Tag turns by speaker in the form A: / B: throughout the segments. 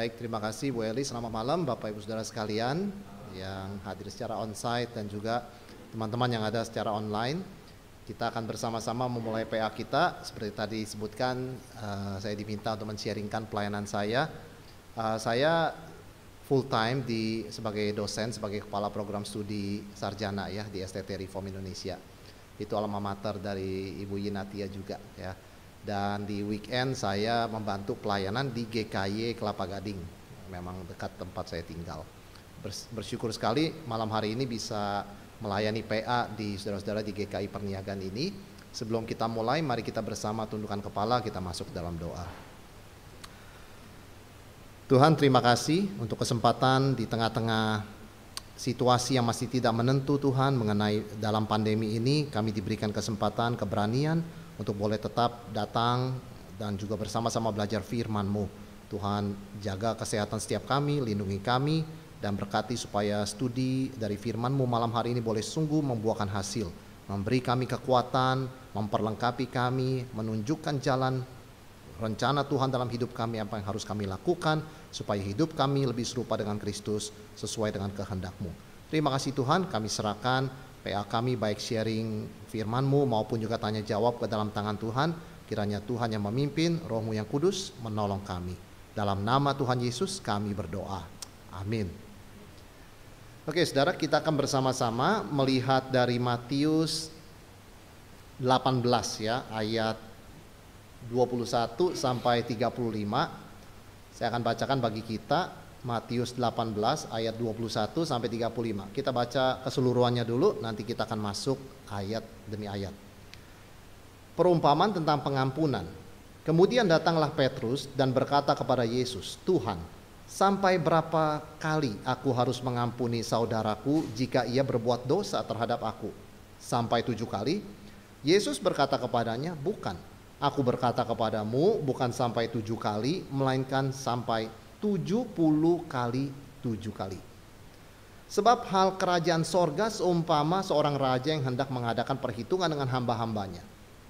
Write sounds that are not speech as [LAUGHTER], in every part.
A: Baik, terima kasih Bu Eli. Selamat malam Bapak Ibu Saudara sekalian yang hadir secara onsite dan juga teman-teman yang ada secara online. Kita akan bersama-sama memulai PA kita. Seperti tadi disebutkan, eh, saya diminta untuk men pelayanan saya. Eh, saya full time di sebagai dosen sebagai kepala program studi sarjana ya di STT Reform Indonesia. Itu alma mater dari Ibu Yinatia juga ya dan di weekend saya membantu pelayanan di GKY Kelapa Gading memang dekat tempat saya tinggal bersyukur sekali malam hari ini bisa melayani PA di saudara-saudara di GKI Perniagaan ini sebelum kita mulai mari kita bersama tundukkan kepala kita masuk dalam doa Tuhan terima kasih untuk kesempatan di tengah-tengah situasi yang masih tidak menentu Tuhan mengenai dalam pandemi ini kami diberikan kesempatan keberanian untuk boleh tetap datang dan juga bersama-sama belajar firman-Mu. Tuhan jaga kesehatan setiap kami, lindungi kami, dan berkati supaya studi dari firman-Mu malam hari ini boleh sungguh membuahkan hasil. Memberi kami kekuatan, memperlengkapi kami, menunjukkan jalan rencana Tuhan dalam hidup kami apa yang harus kami lakukan supaya hidup kami lebih serupa dengan Kristus sesuai dengan kehendak-Mu. Terima kasih Tuhan, kami serahkan PA kami baik sharing firmanmu maupun juga tanya jawab ke dalam tangan Tuhan. Kiranya Tuhan yang memimpin, rohmu yang kudus menolong kami. Dalam nama Tuhan Yesus kami berdoa. Amin. Oke saudara kita akan bersama-sama melihat dari Matius 18 ya ayat 21 sampai 35. Saya akan bacakan bagi kita Matius 18 ayat 21 sampai 35. Kita baca keseluruhannya dulu, nanti kita akan masuk ayat demi ayat. Perumpamaan tentang pengampunan. Kemudian datanglah Petrus dan berkata kepada Yesus, "Tuhan, sampai berapa kali aku harus mengampuni saudaraku jika ia berbuat dosa terhadap aku? Sampai tujuh kali?" Yesus berkata kepadanya, "Bukan. Aku berkata kepadamu, bukan sampai tujuh kali, melainkan sampai 70 kali 7 kali. Sebab hal kerajaan sorga seumpama seorang raja yang hendak mengadakan perhitungan dengan hamba-hambanya.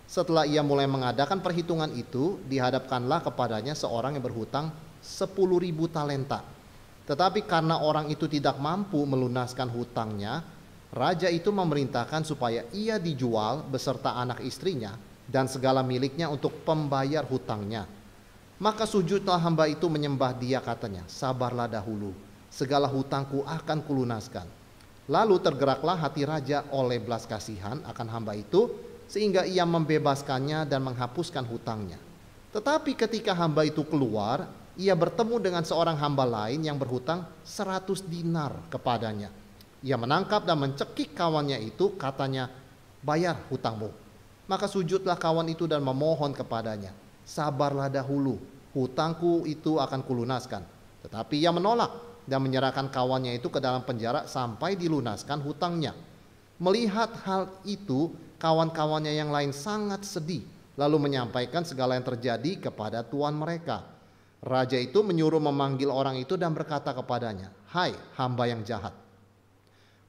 A: Setelah ia mulai mengadakan perhitungan itu, dihadapkanlah kepadanya seorang yang berhutang 10 ribu talenta. Tetapi karena orang itu tidak mampu melunaskan hutangnya, raja itu memerintahkan supaya ia dijual beserta anak istrinya dan segala miliknya untuk pembayar hutangnya maka sujudlah hamba itu menyembah dia katanya, sabarlah dahulu, segala hutangku akan kulunaskan. Lalu tergeraklah hati raja oleh belas kasihan akan hamba itu, sehingga ia membebaskannya dan menghapuskan hutangnya. Tetapi ketika hamba itu keluar, ia bertemu dengan seorang hamba lain yang berhutang seratus dinar kepadanya. Ia menangkap dan mencekik kawannya itu, katanya, bayar hutangmu. Maka sujudlah kawan itu dan memohon kepadanya sabarlah dahulu, hutangku itu akan kulunaskan. Tetapi ia menolak dan menyerahkan kawannya itu ke dalam penjara sampai dilunaskan hutangnya. Melihat hal itu, kawan-kawannya yang lain sangat sedih, lalu menyampaikan segala yang terjadi kepada tuan mereka. Raja itu menyuruh memanggil orang itu dan berkata kepadanya, "Hai hamba yang jahat,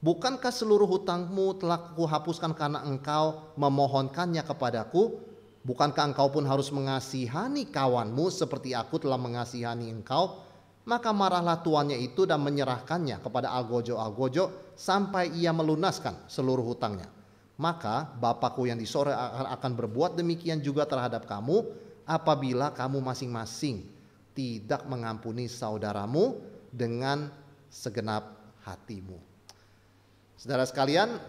A: bukankah seluruh hutangmu telah kuhapuskan karena engkau memohonkannya kepadaku?" Bukankah engkau pun harus mengasihani kawanmu seperti aku telah mengasihani engkau? Maka marahlah tuannya itu dan menyerahkannya kepada algojo-algojo sampai ia melunaskan seluruh hutangnya. Maka Bapakku yang di sore akan berbuat demikian juga terhadap kamu apabila kamu masing-masing tidak mengampuni saudaramu dengan segenap hatimu. Saudara sekalian,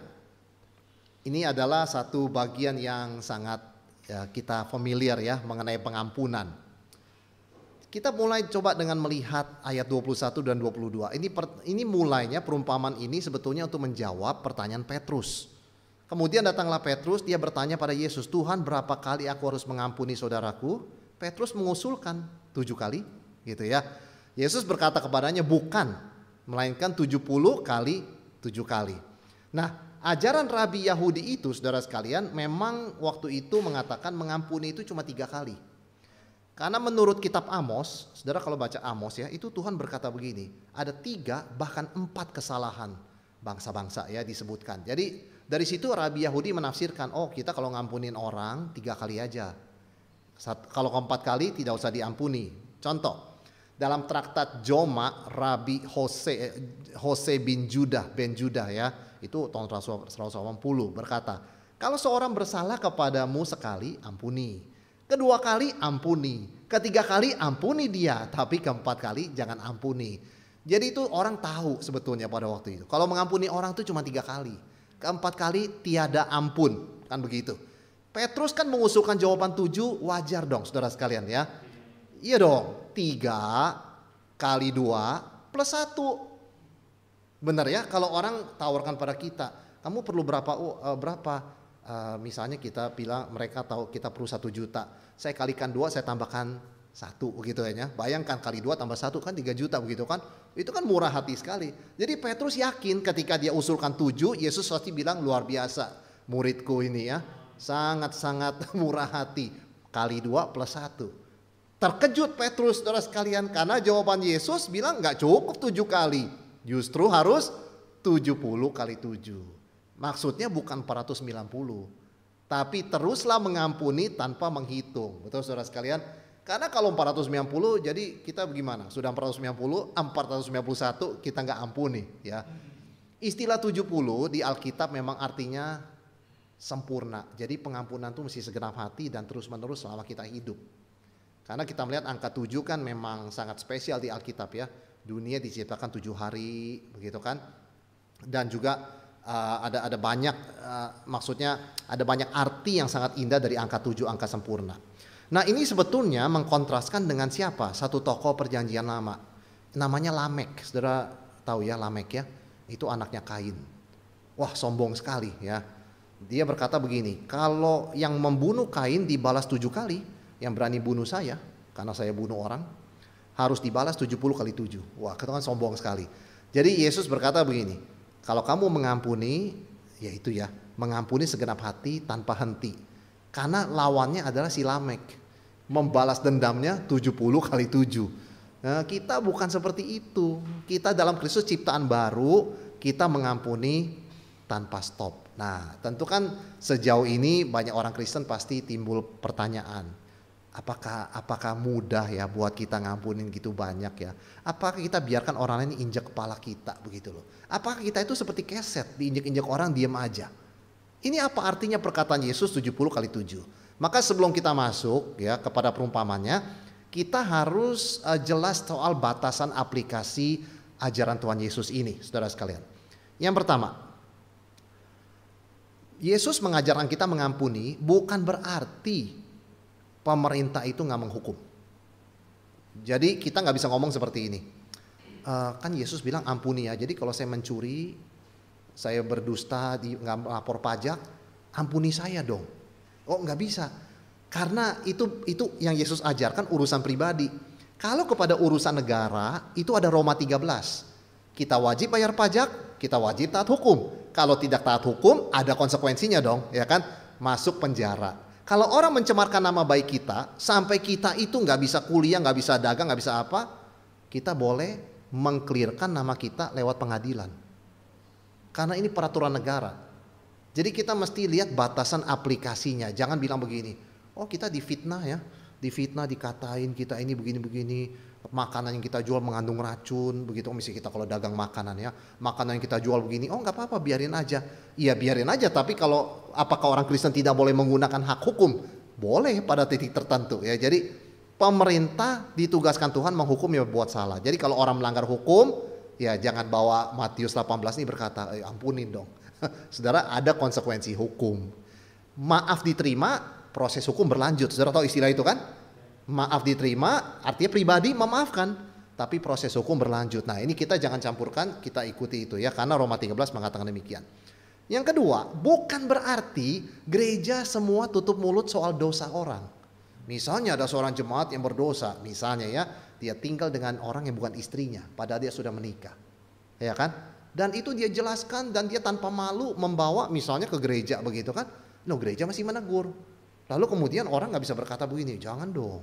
A: ini adalah satu bagian yang sangat ya, kita familiar ya mengenai pengampunan. Kita mulai coba dengan melihat ayat 21 dan 22. Ini per, ini mulainya perumpamaan ini sebetulnya untuk menjawab pertanyaan Petrus. Kemudian datanglah Petrus, dia bertanya pada Yesus, "Tuhan, berapa kali aku harus mengampuni saudaraku?" Petrus mengusulkan tujuh kali, gitu ya. Yesus berkata kepadanya, "Bukan, melainkan tujuh puluh kali tujuh kali." Nah, ajaran Rabi Yahudi itu saudara sekalian memang waktu itu mengatakan mengampuni itu cuma tiga kali. Karena menurut kitab Amos, saudara kalau baca Amos ya, itu Tuhan berkata begini, ada tiga bahkan empat kesalahan bangsa-bangsa ya disebutkan. Jadi dari situ Rabi Yahudi menafsirkan, oh kita kalau ngampunin orang tiga kali aja. kalau keempat kali tidak usah diampuni. Contoh, dalam traktat Joma Rabi Hose Hose eh, bin Judah Ben Judah ya itu tahun 180 berkata kalau seorang bersalah kepadamu sekali ampuni kedua kali ampuni ketiga kali ampuni dia tapi keempat kali jangan ampuni jadi itu orang tahu sebetulnya pada waktu itu kalau mengampuni orang itu cuma tiga kali keempat kali tiada ampun kan begitu Petrus kan mengusulkan jawaban tujuh wajar dong saudara sekalian ya iya dong 3 kali 2 plus 1. Benar ya kalau orang tawarkan pada kita, kamu perlu berapa uh, berapa? Uh, misalnya kita bilang mereka tahu kita perlu satu juta, saya kalikan dua, saya tambahkan satu begitu ya. Bayangkan kali dua tambah satu kan tiga juta begitu kan. Itu kan murah hati sekali. Jadi Petrus yakin ketika dia usulkan tujuh, Yesus pasti bilang luar biasa muridku ini ya. Sangat-sangat [LAUGHS] murah hati. Kali dua plus satu Terkejut Petrus saudara sekalian karena jawaban Yesus bilang nggak cukup tujuh kali. Justru harus tujuh puluh kali tujuh. Maksudnya bukan 490. Tapi teruslah mengampuni tanpa menghitung. Betul saudara sekalian? Karena kalau 490 jadi kita gimana? Sudah 490, 491 ah, kita nggak ampuni ya. Istilah 70 di Alkitab memang artinya sempurna. Jadi pengampunan itu mesti segenap hati dan terus-menerus selama kita hidup. Karena kita melihat angka tujuh kan memang sangat spesial di Alkitab ya. Dunia diciptakan tujuh hari begitu kan. Dan juga uh, ada ada banyak uh, maksudnya ada banyak arti yang sangat indah dari angka tujuh angka sempurna. Nah, ini sebetulnya mengkontraskan dengan siapa? Satu tokoh perjanjian lama. Namanya Lamek. Saudara tahu ya Lamek ya? Itu anaknya Kain. Wah, sombong sekali ya. Dia berkata begini, kalau yang membunuh Kain dibalas tujuh kali, yang berani bunuh saya karena saya bunuh orang harus dibalas 70 kali 7. Wah, itu kan sombong sekali. Jadi Yesus berkata begini, kalau kamu mengampuni, yaitu ya, mengampuni segenap hati tanpa henti. Karena lawannya adalah si Lamek. Membalas dendamnya 70 kali 7. Nah, kita bukan seperti itu. Kita dalam Kristus ciptaan baru, kita mengampuni tanpa stop. Nah, tentu kan sejauh ini banyak orang Kristen pasti timbul pertanyaan apakah apakah mudah ya buat kita ngampunin gitu banyak ya apakah kita biarkan orang lain injak kepala kita begitu loh apakah kita itu seperti keset diinjak-injak orang diam aja ini apa artinya perkataan Yesus 70 kali 7 maka sebelum kita masuk ya kepada perumpamannya kita harus uh, jelas soal batasan aplikasi ajaran Tuhan Yesus ini saudara sekalian yang pertama Yesus mengajarkan kita mengampuni bukan berarti pemerintah itu nggak menghukum. Jadi kita nggak bisa ngomong seperti ini. Uh, kan Yesus bilang ampuni ya. Jadi kalau saya mencuri, saya berdusta, nggak lapor pajak, ampuni saya dong. Oh nggak bisa. Karena itu itu yang Yesus ajarkan urusan pribadi. Kalau kepada urusan negara itu ada Roma 13. Kita wajib bayar pajak, kita wajib taat hukum. Kalau tidak taat hukum ada konsekuensinya dong, ya kan? Masuk penjara. Kalau orang mencemarkan nama baik kita, sampai kita itu nggak bisa kuliah, nggak bisa dagang, nggak bisa apa, kita boleh mengklirkan nama kita lewat pengadilan. Karena ini peraturan negara. Jadi kita mesti lihat batasan aplikasinya. Jangan bilang begini, oh kita difitnah ya, difitnah dikatain kita ini begini-begini, makanan yang kita jual mengandung racun begitu oh kita kalau dagang makanan ya makanan yang kita jual begini oh nggak apa-apa biarin aja iya biarin aja tapi kalau apakah orang Kristen tidak boleh menggunakan hak hukum boleh pada titik tertentu ya jadi pemerintah ditugaskan Tuhan menghukum yang buat salah jadi kalau orang melanggar hukum ya jangan bawa Matius 18 ini berkata eh, ampunin dong [LAUGHS] saudara ada konsekuensi hukum maaf diterima proses hukum berlanjut saudara tahu istilah itu kan Maaf diterima artinya pribadi memaafkan tapi proses hukum berlanjut. Nah, ini kita jangan campurkan, kita ikuti itu ya karena Roma 13 mengatakan demikian. Yang kedua, bukan berarti gereja semua tutup mulut soal dosa orang. Misalnya ada seorang jemaat yang berdosa, misalnya ya, dia tinggal dengan orang yang bukan istrinya, padahal dia sudah menikah. Ya kan? Dan itu dia jelaskan dan dia tanpa malu membawa misalnya ke gereja begitu kan. No, gereja masih menegur. Lalu kemudian orang nggak bisa berkata begini, jangan dong,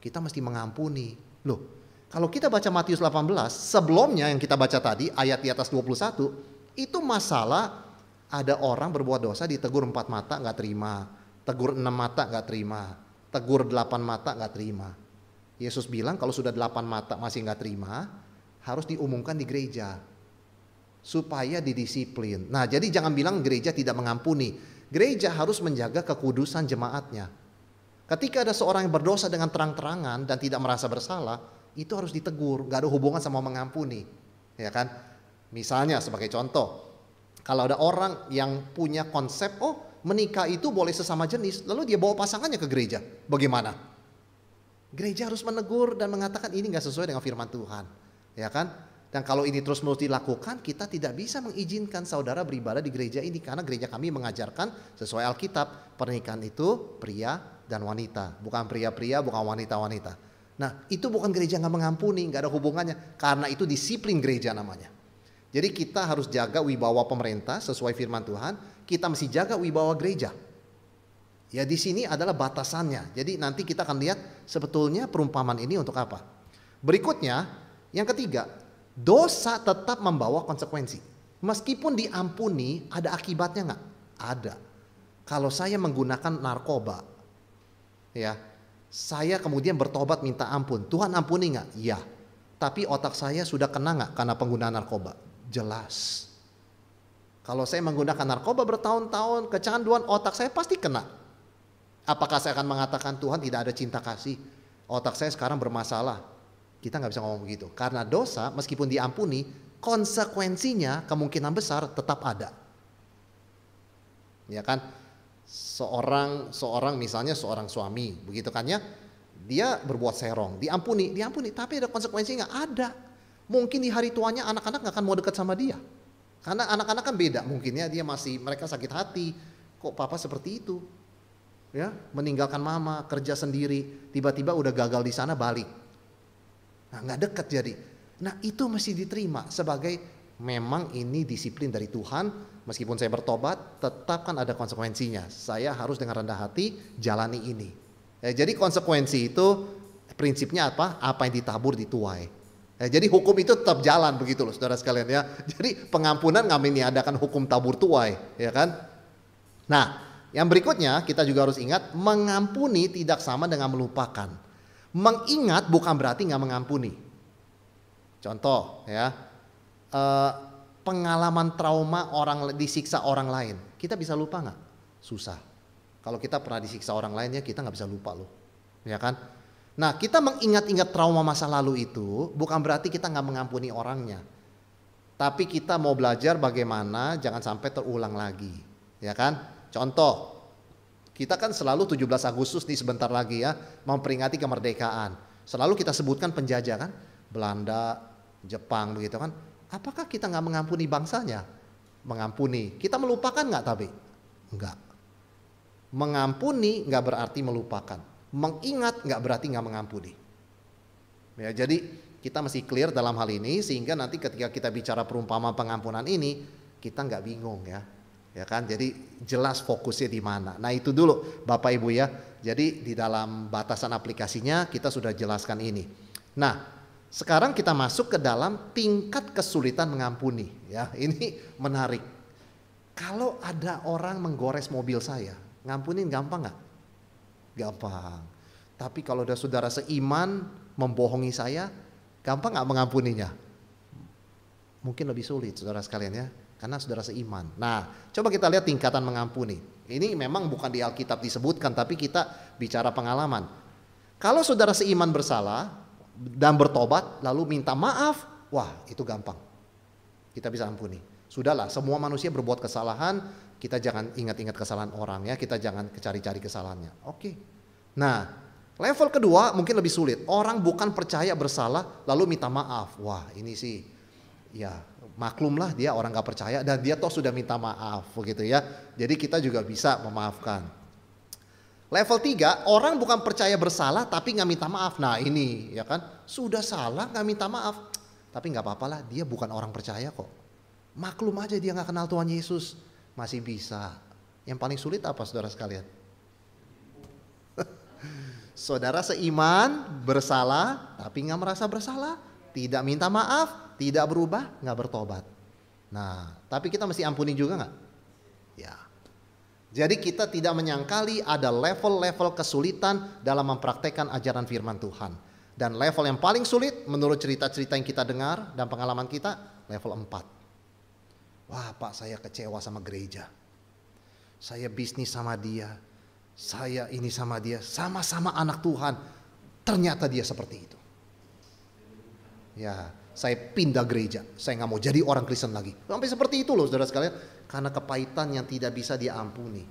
A: kita mesti mengampuni. Loh, kalau kita baca Matius 18, sebelumnya yang kita baca tadi, ayat di atas 21, itu masalah ada orang berbuat dosa ditegur empat mata nggak terima, tegur enam mata nggak terima, tegur delapan mata nggak terima. Yesus bilang kalau sudah delapan mata masih nggak terima, harus diumumkan di gereja supaya didisiplin. Nah, jadi jangan bilang gereja tidak mengampuni. Gereja harus menjaga kekudusan jemaatnya. Ketika ada seorang yang berdosa dengan terang-terangan dan tidak merasa bersalah, itu harus ditegur, Gak ada hubungan sama mengampuni, ya kan? Misalnya sebagai contoh, kalau ada orang yang punya konsep, oh menikah itu boleh sesama jenis, lalu dia bawa pasangannya ke gereja, bagaimana? Gereja harus menegur dan mengatakan ini nggak sesuai dengan firman Tuhan, ya kan? Dan kalau ini terus-menerus dilakukan, kita tidak bisa mengizinkan saudara beribadah di gereja ini karena gereja kami mengajarkan sesuai Alkitab, pernikahan itu pria dan wanita, bukan pria-pria, bukan wanita-wanita. Nah, itu bukan gereja nggak mengampuni, nggak ada hubungannya. Karena itu disiplin gereja namanya. Jadi kita harus jaga wibawa pemerintah sesuai firman Tuhan, kita mesti jaga wibawa gereja. Ya di sini adalah batasannya. Jadi nanti kita akan lihat sebetulnya perumpamaan ini untuk apa. Berikutnya, yang ketiga, dosa tetap membawa konsekuensi. Meskipun diampuni, ada akibatnya nggak? Ada. Kalau saya menggunakan narkoba, ya, saya kemudian bertobat minta ampun. Tuhan ampuni nggak? Ya. Tapi otak saya sudah kena nggak karena penggunaan narkoba? Jelas. Kalau saya menggunakan narkoba bertahun-tahun, kecanduan otak saya pasti kena. Apakah saya akan mengatakan Tuhan tidak ada cinta kasih? Otak saya sekarang bermasalah. Kita nggak bisa ngomong begitu. Karena dosa meskipun diampuni, konsekuensinya kemungkinan besar tetap ada. Ya kan? Seorang seorang misalnya seorang suami, begitu kan ya? Dia berbuat serong, diampuni, diampuni, tapi ada konsekuensinya ada. Mungkin di hari tuanya anak-anak nggak akan mau dekat sama dia. Karena anak-anak kan beda mungkinnya dia masih mereka sakit hati. Kok papa seperti itu? Ya, meninggalkan mama, kerja sendiri, tiba-tiba udah gagal di sana balik Nah nggak dekat jadi. Nah itu masih diterima sebagai memang ini disiplin dari Tuhan. Meskipun saya bertobat, tetap kan ada konsekuensinya. Saya harus dengan rendah hati jalani ini. Ya, jadi konsekuensi itu prinsipnya apa? Apa yang ditabur dituai. Ya, jadi hukum itu tetap jalan begitu loh saudara sekalian ya. Jadi pengampunan kami ini ya, kan hukum tabur tuai ya kan. Nah yang berikutnya kita juga harus ingat mengampuni tidak sama dengan melupakan. Mengingat bukan berarti nggak mengampuni. Contoh ya, eh, pengalaman trauma orang disiksa orang lain, kita bisa lupa nggak? Susah. Kalau kita pernah disiksa orang lainnya kita nggak bisa lupa loh, ya kan? Nah kita mengingat-ingat trauma masa lalu itu bukan berarti kita nggak mengampuni orangnya, tapi kita mau belajar bagaimana jangan sampai terulang lagi, ya kan? Contoh, kita kan selalu 17 Agustus nih sebentar lagi ya memperingati kemerdekaan. Selalu kita sebutkan penjajah kan, Belanda, Jepang begitu kan. Apakah kita nggak mengampuni bangsanya? Mengampuni. Kita melupakan nggak tapi? Enggak. Mengampuni nggak berarti melupakan. Mengingat nggak berarti nggak mengampuni. Ya, jadi kita masih clear dalam hal ini sehingga nanti ketika kita bicara perumpamaan pengampunan ini kita nggak bingung ya ya kan jadi jelas fokusnya di mana nah itu dulu bapak ibu ya jadi di dalam batasan aplikasinya kita sudah jelaskan ini nah sekarang kita masuk ke dalam tingkat kesulitan mengampuni ya [LAUGHS] ini menarik kalau ada orang menggores mobil saya ngampunin gampang nggak gampang tapi kalau ada saudara seiman membohongi saya gampang nggak mengampuninya mungkin lebih sulit saudara sekalian ya karena saudara seiman. Nah, coba kita lihat tingkatan mengampuni. Ini memang bukan di Alkitab disebutkan, tapi kita bicara pengalaman. Kalau saudara seiman bersalah dan bertobat, lalu minta maaf, wah itu gampang. Kita bisa ampuni. Sudahlah, semua manusia berbuat kesalahan, kita jangan ingat-ingat kesalahan orang ya, kita jangan cari-cari kesalahannya. Oke. Nah, level kedua mungkin lebih sulit. Orang bukan percaya bersalah lalu minta maaf. Wah, ini sih ya maklumlah dia orang gak percaya dan dia toh sudah minta maaf begitu ya. Jadi kita juga bisa memaafkan. Level 3, orang bukan percaya bersalah tapi nggak minta maaf. Nah ini ya kan, sudah salah nggak minta maaf. Tapi nggak apa-apa lah, dia bukan orang percaya kok. Maklum aja dia nggak kenal Tuhan Yesus. Masih bisa. Yang paling sulit apa saudara sekalian? [LAUGHS] saudara seiman, bersalah, tapi nggak merasa bersalah tidak minta maaf, tidak berubah, nggak bertobat. Nah, tapi kita mesti ampuni juga nggak? Ya. Jadi kita tidak menyangkali ada level-level kesulitan dalam mempraktekkan ajaran firman Tuhan. Dan level yang paling sulit menurut cerita-cerita yang kita dengar dan pengalaman kita, level 4. Wah pak saya kecewa sama gereja. Saya bisnis sama dia. Saya ini sama dia. Sama-sama anak Tuhan. Ternyata dia seperti itu. Ya, saya pindah gereja. Saya nggak mau jadi orang Kristen lagi. Sampai seperti itu loh saudara sekalian. Karena kepahitan yang tidak bisa diampuni.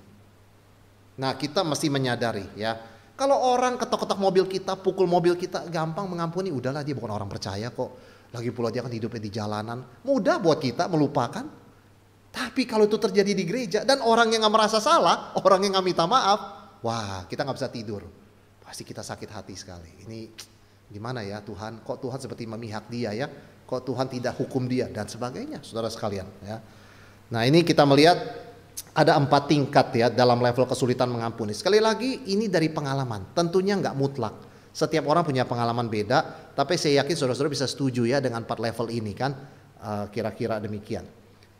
A: Nah kita mesti menyadari ya. Kalau orang ketok-ketok mobil kita, pukul mobil kita, gampang mengampuni. Udahlah dia bukan orang percaya kok. Lagi pula dia kan hidupnya di jalanan. Mudah buat kita melupakan. Tapi kalau itu terjadi di gereja dan orang yang nggak merasa salah, orang yang nggak minta maaf, wah kita nggak bisa tidur. Pasti kita sakit hati sekali. Ini Gimana ya Tuhan? Kok Tuhan seperti memihak dia ya? Kok Tuhan tidak hukum dia dan sebagainya, saudara sekalian. Ya. Nah ini kita melihat ada empat tingkat ya dalam level kesulitan mengampuni. Sekali lagi ini dari pengalaman, tentunya nggak mutlak. Setiap orang punya pengalaman beda, tapi saya yakin saudara-saudara bisa setuju ya dengan empat level ini kan, eh, kira-kira demikian.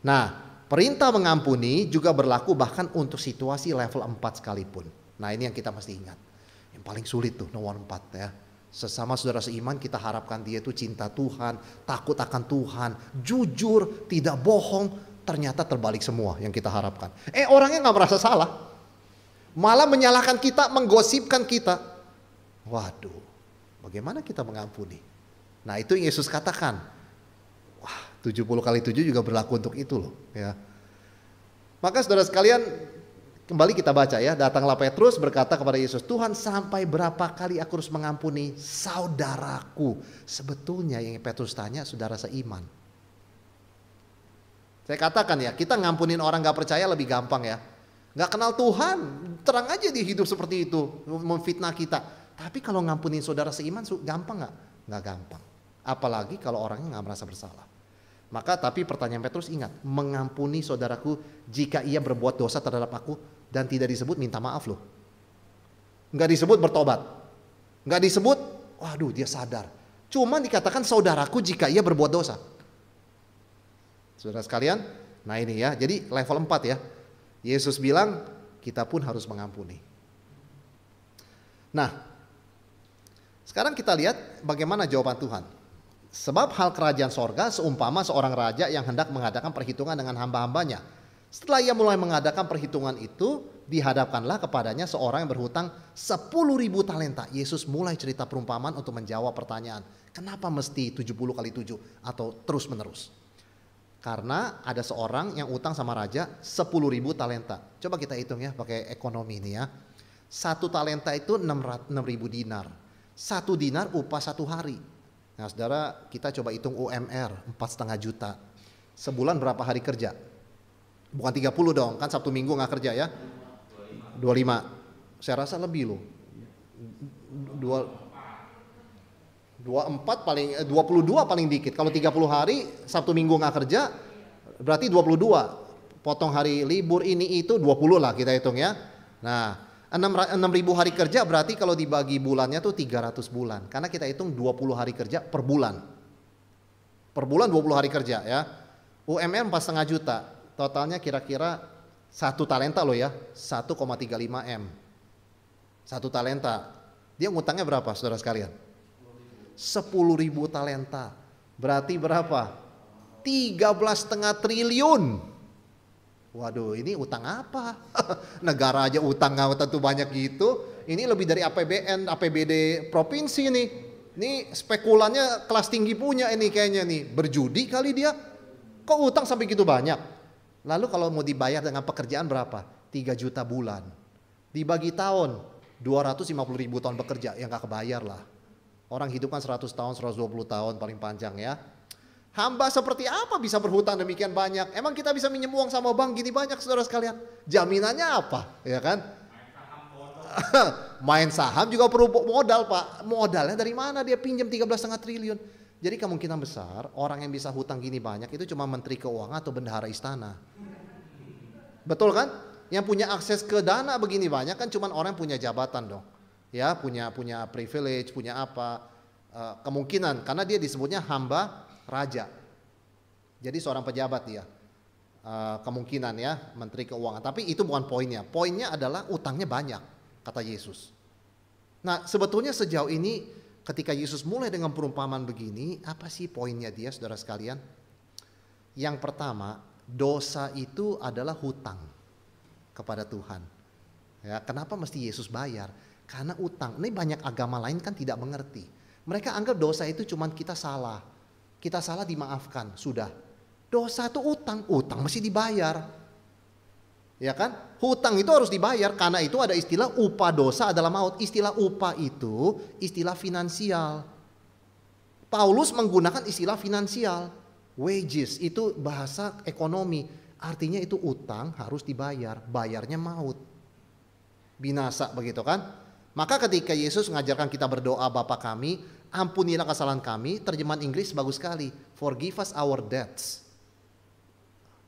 A: Nah, Perintah mengampuni juga berlaku bahkan untuk situasi level 4 sekalipun. Nah ini yang kita mesti ingat. Yang paling sulit tuh nomor 4 ya. Sesama saudara seiman kita harapkan dia itu cinta Tuhan, takut akan Tuhan, jujur, tidak bohong. Ternyata terbalik semua yang kita harapkan. Eh orangnya gak merasa salah. Malah menyalahkan kita, menggosipkan kita. Waduh, bagaimana kita mengampuni? Nah itu yang Yesus katakan. Wah 70 kali 7 juga berlaku untuk itu loh. ya. Maka saudara sekalian Kembali kita baca ya, datanglah Petrus berkata kepada Yesus, Tuhan sampai berapa kali aku harus mengampuni saudaraku? Sebetulnya yang Petrus tanya saudara seiman. Saya katakan ya, kita ngampunin orang gak percaya lebih gampang ya. Gak kenal Tuhan, terang aja dia hidup seperti itu, memfitnah kita. Tapi kalau ngampunin saudara seiman gampang gak? Gak gampang. Apalagi kalau orangnya gak merasa bersalah. Maka tapi pertanyaan Petrus ingat, mengampuni saudaraku jika ia berbuat dosa terhadap aku dan tidak disebut minta maaf loh. Nggak disebut bertobat. Nggak disebut, waduh dia sadar. cuma dikatakan saudaraku jika ia berbuat dosa. Saudara sekalian, nah ini ya, jadi level 4 ya. Yesus bilang, kita pun harus mengampuni. Nah, sekarang kita lihat bagaimana jawaban Tuhan. Sebab hal kerajaan sorga seumpama seorang raja yang hendak mengadakan perhitungan dengan hamba-hambanya setelah ia mulai mengadakan perhitungan itu, dihadapkanlah kepadanya seorang yang berhutang 10 ribu talenta. Yesus mulai cerita perumpamaan untuk menjawab pertanyaan, kenapa mesti 70 kali 7 atau terus menerus? Karena ada seorang yang utang sama raja 10 ribu talenta. Coba kita hitung ya pakai ekonomi ini ya. Satu talenta itu 6 ribu dinar. Satu dinar upah satu hari. Nah saudara kita coba hitung UMR 4,5 juta. Sebulan berapa hari kerja? bukan 30 dong, kan Sabtu Minggu nggak kerja ya. 25. Saya rasa lebih loh. 2 24 paling 22 eh, paling dikit. Kalau 30 hari Sabtu Minggu nggak kerja berarti 22. Potong hari libur ini itu 20 lah kita hitung ya. Nah, 6 6000 hari kerja berarti kalau dibagi bulannya tuh 300 bulan. Karena kita hitung 20 hari kerja per bulan. Per bulan 20 hari kerja ya. UMR 4,5 juta totalnya kira-kira satu talenta loh ya, 1,35 M. Satu talenta. Dia ngutangnya berapa saudara sekalian? 10 ribu talenta. Berarti berapa? 13,5 triliun. Waduh, ini utang apa? [LAUGHS] Negara aja utang nggak tentu banyak gitu. Ini lebih dari APBN, APBD provinsi nih. Ini spekulannya kelas tinggi punya ini kayaknya nih. Berjudi kali dia. Kok utang sampai gitu banyak? Lalu kalau mau dibayar dengan pekerjaan berapa? 3 juta bulan. Dibagi tahun, 250 ribu tahun bekerja, yang gak kebayar lah. Orang hidup kan 100 tahun, 120 tahun paling panjang ya. Hamba seperti apa bisa berhutang demikian banyak? Emang kita bisa minjem uang sama bank gini banyak saudara sekalian? Jaminannya apa? Ya kan? [LAUGHS] Main saham juga perlu modal pak. Modalnya dari mana dia pinjam 13,5 triliun? Jadi kemungkinan besar orang yang bisa hutang gini banyak itu cuma menteri keuangan atau bendahara istana. Betul kan? Yang punya akses ke dana begini banyak kan cuma orang yang punya jabatan dong. Ya, punya punya privilege, punya apa? Eh, kemungkinan karena dia disebutnya hamba raja. Jadi seorang pejabat dia. Eh, kemungkinan ya menteri keuangan. Tapi itu bukan poinnya. Poinnya adalah utangnya banyak kata Yesus. Nah, sebetulnya sejauh ini ketika Yesus mulai dengan perumpamaan begini, apa sih poinnya dia saudara sekalian? Yang pertama, dosa itu adalah hutang kepada Tuhan. Ya, kenapa mesti Yesus bayar? Karena utang. Ini banyak agama lain kan tidak mengerti. Mereka anggap dosa itu cuma kita salah. Kita salah dimaafkan, sudah. Dosa itu utang, utang mesti dibayar ya kan? Hutang itu harus dibayar karena itu ada istilah upah dosa adalah maut. Istilah upah itu istilah finansial. Paulus menggunakan istilah finansial. Wages itu bahasa ekonomi. Artinya itu utang harus dibayar, bayarnya maut. Binasa begitu kan? Maka ketika Yesus mengajarkan kita berdoa Bapa kami, ampunilah kesalahan kami, terjemahan Inggris bagus sekali. Forgive us our debts.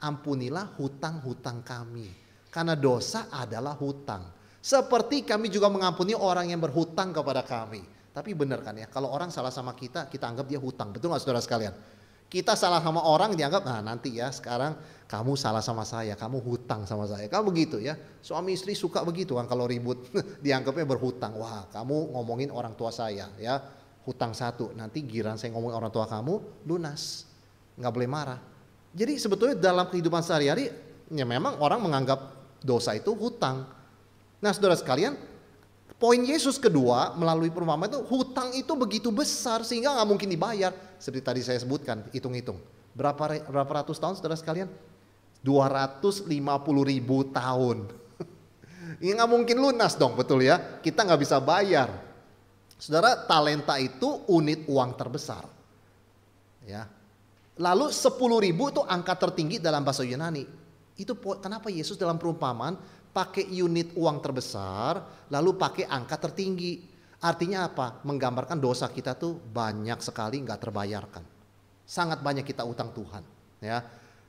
A: Ampunilah hutang-hutang kami. Karena dosa adalah hutang. Seperti kami juga mengampuni orang yang berhutang kepada kami. Tapi benar kan ya, kalau orang salah sama kita, kita anggap dia hutang. Betul gak saudara sekalian? Kita salah sama orang dianggap, nah nanti ya sekarang kamu salah sama saya, kamu hutang sama saya. Kamu begitu ya, suami istri suka begitu kan kalau ribut, [LAUGHS] dianggapnya berhutang. Wah kamu ngomongin orang tua saya ya, hutang satu. Nanti giran saya ngomongin orang tua kamu, lunas. Gak boleh marah. Jadi sebetulnya dalam kehidupan sehari-hari, ya memang orang menganggap dosa itu hutang. Nah saudara sekalian, poin Yesus kedua melalui perumpamaan itu hutang itu begitu besar sehingga nggak mungkin dibayar. Seperti tadi saya sebutkan, hitung-hitung. Berapa, berapa ratus tahun saudara sekalian? 250 ribu tahun. [LAUGHS] Ini nggak mungkin lunas dong betul ya. Kita nggak bisa bayar. Saudara talenta itu unit uang terbesar. Ya. Lalu 10 ribu itu angka tertinggi dalam bahasa Yunani. Itu kenapa Yesus dalam perumpamaan pakai unit uang terbesar lalu pakai angka tertinggi. Artinya apa? Menggambarkan dosa kita tuh banyak sekali nggak terbayarkan. Sangat banyak kita utang Tuhan. Ya,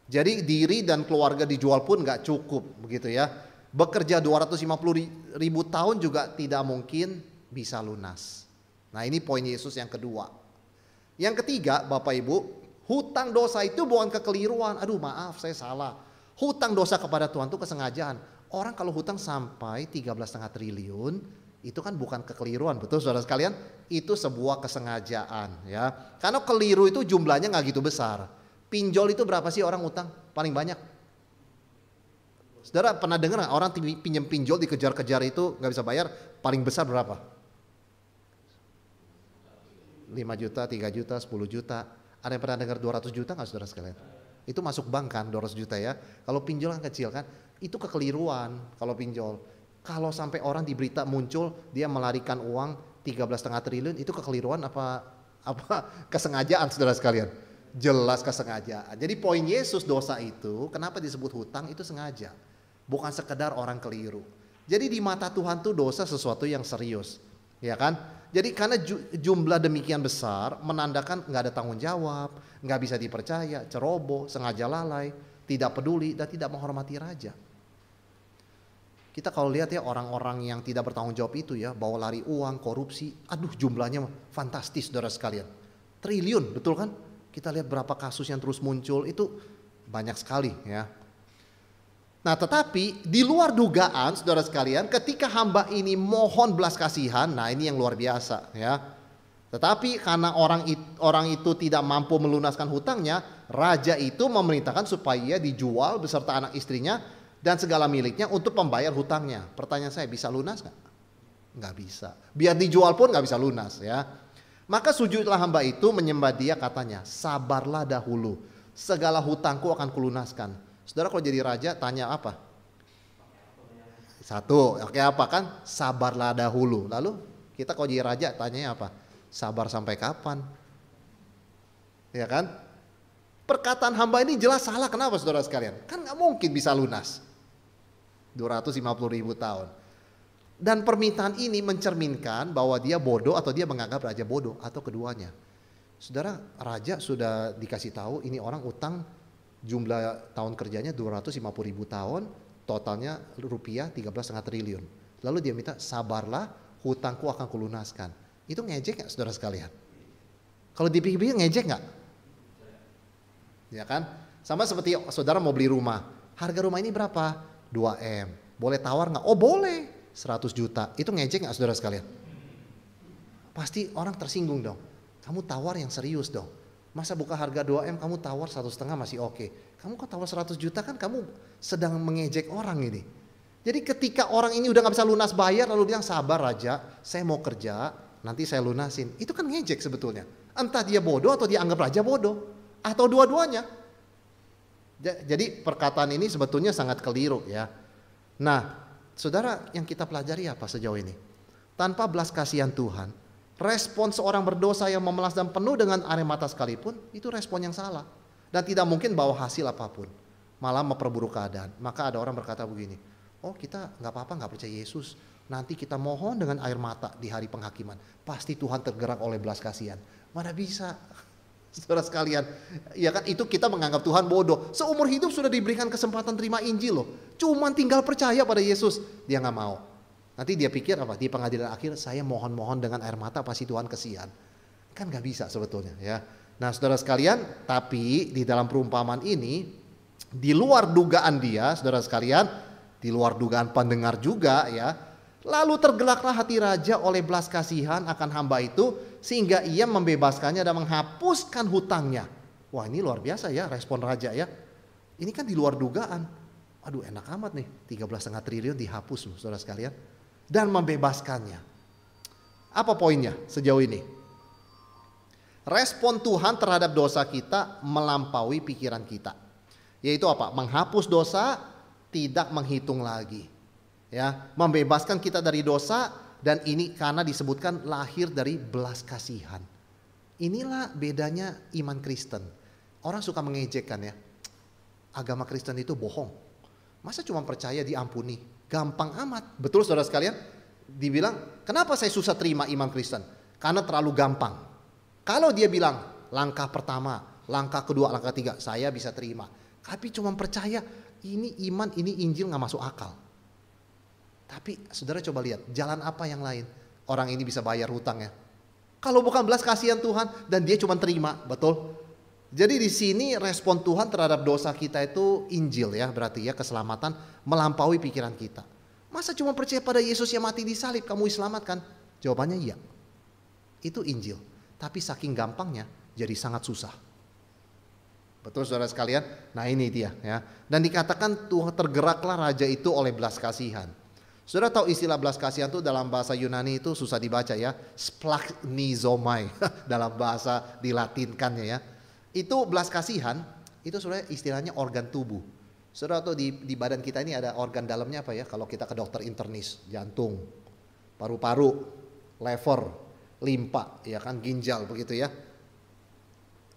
A: jadi diri dan keluarga dijual pun nggak cukup begitu ya. Bekerja 250 ribu tahun juga tidak mungkin bisa lunas. Nah ini poin Yesus yang kedua. Yang ketiga Bapak Ibu, hutang dosa itu bukan kekeliruan. Aduh maaf saya salah. Hutang dosa kepada Tuhan itu kesengajaan. Orang kalau hutang sampai 13,5 triliun itu kan bukan kekeliruan, betul saudara sekalian? Itu sebuah kesengajaan ya. Karena keliru itu jumlahnya nggak gitu besar. Pinjol itu berapa sih orang utang paling banyak? Saudara pernah dengar orang pinjam pinjol dikejar-kejar itu nggak bisa bayar paling besar berapa? 5 juta, 3 juta, 10 juta. Ada yang pernah dengar 200 juta nggak saudara sekalian? Itu masuk bank kan 200 juta ya. Kalau pinjol kan kecil kan. Itu kekeliruan kalau pinjol. Kalau sampai orang di berita muncul dia melarikan uang 13,5 triliun itu kekeliruan apa apa [LAUGHS] kesengajaan saudara sekalian? Jelas kesengajaan. Jadi poin Yesus dosa itu kenapa disebut hutang itu sengaja. Bukan sekedar orang keliru. Jadi di mata Tuhan tuh dosa sesuatu yang serius. Ya kan? Jadi karena jumlah demikian besar menandakan nggak ada tanggung jawab, nggak bisa dipercaya, ceroboh, sengaja lalai, tidak peduli dan tidak menghormati raja. Kita kalau lihat ya orang-orang yang tidak bertanggung jawab itu ya, bawa lari uang, korupsi, aduh jumlahnya fantastis saudara sekalian. Triliun, betul kan? Kita lihat berapa kasus yang terus muncul itu banyak sekali ya Nah tetapi di luar dugaan saudara sekalian ketika hamba ini mohon belas kasihan, nah ini yang luar biasa ya. Tetapi karena orang itu, orang itu tidak mampu melunaskan hutangnya, raja itu memerintahkan supaya dijual beserta anak istrinya dan segala miliknya untuk membayar hutangnya. Pertanyaan saya, bisa lunas nggak? Nggak bisa. Biar dijual pun nggak bisa lunas ya. Maka sujudlah hamba itu menyembah dia katanya, sabarlah dahulu, segala hutangku akan kulunaskan Saudara kalau jadi raja tanya apa? Satu, oke apa kan? Sabarlah dahulu. Lalu kita kalau jadi raja tanya apa? Sabar sampai kapan? Ya kan? Perkataan hamba ini jelas salah kenapa saudara sekalian? Kan nggak mungkin bisa lunas. 250 ribu tahun. Dan permintaan ini mencerminkan bahwa dia bodoh atau dia menganggap raja bodoh atau keduanya. Saudara, raja sudah dikasih tahu ini orang utang jumlah tahun kerjanya 250 ribu tahun, totalnya rupiah 13,5 triliun. Lalu dia minta sabarlah hutangku akan kulunaskan. Itu ngejek nggak saudara sekalian? Kalau dipikir-pikir ngejek nggak? Ya kan? Sama seperti saudara mau beli rumah. Harga rumah ini berapa? 2M. Boleh tawar nggak? Oh boleh. 100 juta. Itu ngejek nggak saudara sekalian? Pasti orang tersinggung dong. Kamu tawar yang serius dong Masa buka harga 2M kamu tawar satu setengah masih oke. Okay. Kamu kok tawar 100 juta kan kamu sedang mengejek orang ini. Jadi ketika orang ini udah gak bisa lunas bayar lalu bilang sabar raja, saya mau kerja, nanti saya lunasin. Itu kan ngejek sebetulnya. Entah dia bodoh atau dia anggap raja bodoh. Atau dua-duanya. Jadi perkataan ini sebetulnya sangat keliru ya. Nah, saudara yang kita pelajari apa sejauh ini? Tanpa belas kasihan Tuhan, respon seorang berdosa yang memelas dan penuh dengan air mata sekalipun, itu respon yang salah. Dan tidak mungkin bawa hasil apapun. Malah memperburuk keadaan. Maka ada orang berkata begini, oh kita nggak apa-apa nggak percaya Yesus. Nanti kita mohon dengan air mata di hari penghakiman. Pasti Tuhan tergerak oleh belas kasihan. Mana bisa? [LAUGHS] Saudara sekalian, ya kan itu kita menganggap Tuhan bodoh. Seumur hidup sudah diberikan kesempatan terima Injil loh. Cuman tinggal percaya pada Yesus. Dia nggak mau Nanti dia pikir apa? Di pengadilan akhir saya mohon-mohon dengan air mata pasti Tuhan kesian. Kan gak bisa sebetulnya ya. Nah saudara sekalian, tapi di dalam perumpamaan ini, di luar dugaan dia saudara sekalian, di luar dugaan pendengar juga ya, Lalu tergelaklah hati raja oleh belas kasihan akan hamba itu sehingga ia membebaskannya dan menghapuskan hutangnya. Wah ini luar biasa ya respon raja ya. Ini kan di luar dugaan. Aduh enak amat nih 13,5 triliun dihapus loh saudara sekalian dan membebaskannya. Apa poinnya sejauh ini? Respon Tuhan terhadap dosa kita melampaui pikiran kita. Yaitu apa? Menghapus dosa, tidak menghitung lagi. Ya, membebaskan kita dari dosa dan ini karena disebutkan lahir dari belas kasihan. Inilah bedanya iman Kristen. Orang suka mengejekkan ya. Agama Kristen itu bohong. Masa cuma percaya diampuni? Gampang amat. Betul saudara sekalian? Dibilang, kenapa saya susah terima iman Kristen? Karena terlalu gampang. Kalau dia bilang, langkah pertama, langkah kedua, langkah ketiga, saya bisa terima. Tapi cuma percaya, ini iman, ini Injil gak masuk akal. Tapi saudara coba lihat, jalan apa yang lain? Orang ini bisa bayar hutangnya Kalau bukan belas kasihan Tuhan dan dia cuma terima, betul? Jadi di sini respon Tuhan terhadap dosa kita itu Injil ya berarti ya keselamatan melampaui pikiran kita. Masa cuma percaya pada Yesus yang mati di salib kamu diselamatkan? Jawabannya iya. Itu Injil. Tapi saking gampangnya jadi sangat susah. Betul saudara sekalian? Nah ini dia ya. Dan dikatakan Tuhan tergeraklah raja itu oleh belas kasihan. Saudara tahu istilah belas kasihan itu dalam bahasa Yunani itu susah dibaca ya. splaknizomai [LAUGHS] dalam bahasa dilatinkannya ya itu belas kasihan, itu sebenarnya istilahnya organ tubuh. Saudara tuh di, di badan kita ini ada organ dalamnya apa ya? Kalau kita ke dokter internis, jantung, paru-paru, lever, limpa, ya kan ginjal begitu ya.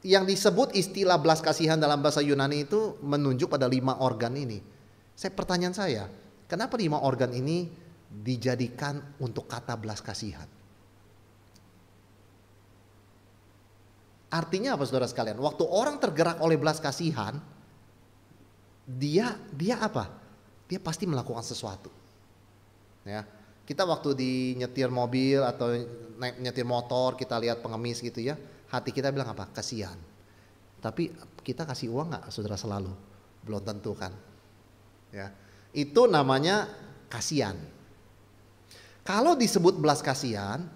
A: Yang disebut istilah belas kasihan dalam bahasa Yunani itu menunjuk pada lima organ ini. Saya pertanyaan saya, kenapa lima organ ini dijadikan untuk kata belas kasihan? Artinya apa saudara sekalian? Waktu orang tergerak oleh belas kasihan, dia dia apa? Dia pasti melakukan sesuatu. Ya, kita waktu di nyetir mobil atau naik nyetir motor kita lihat pengemis gitu ya, hati kita bilang apa? Kasihan. Tapi kita kasih uang nggak saudara selalu? Belum tentu kan? Ya, itu namanya kasihan. Kalau disebut belas kasihan,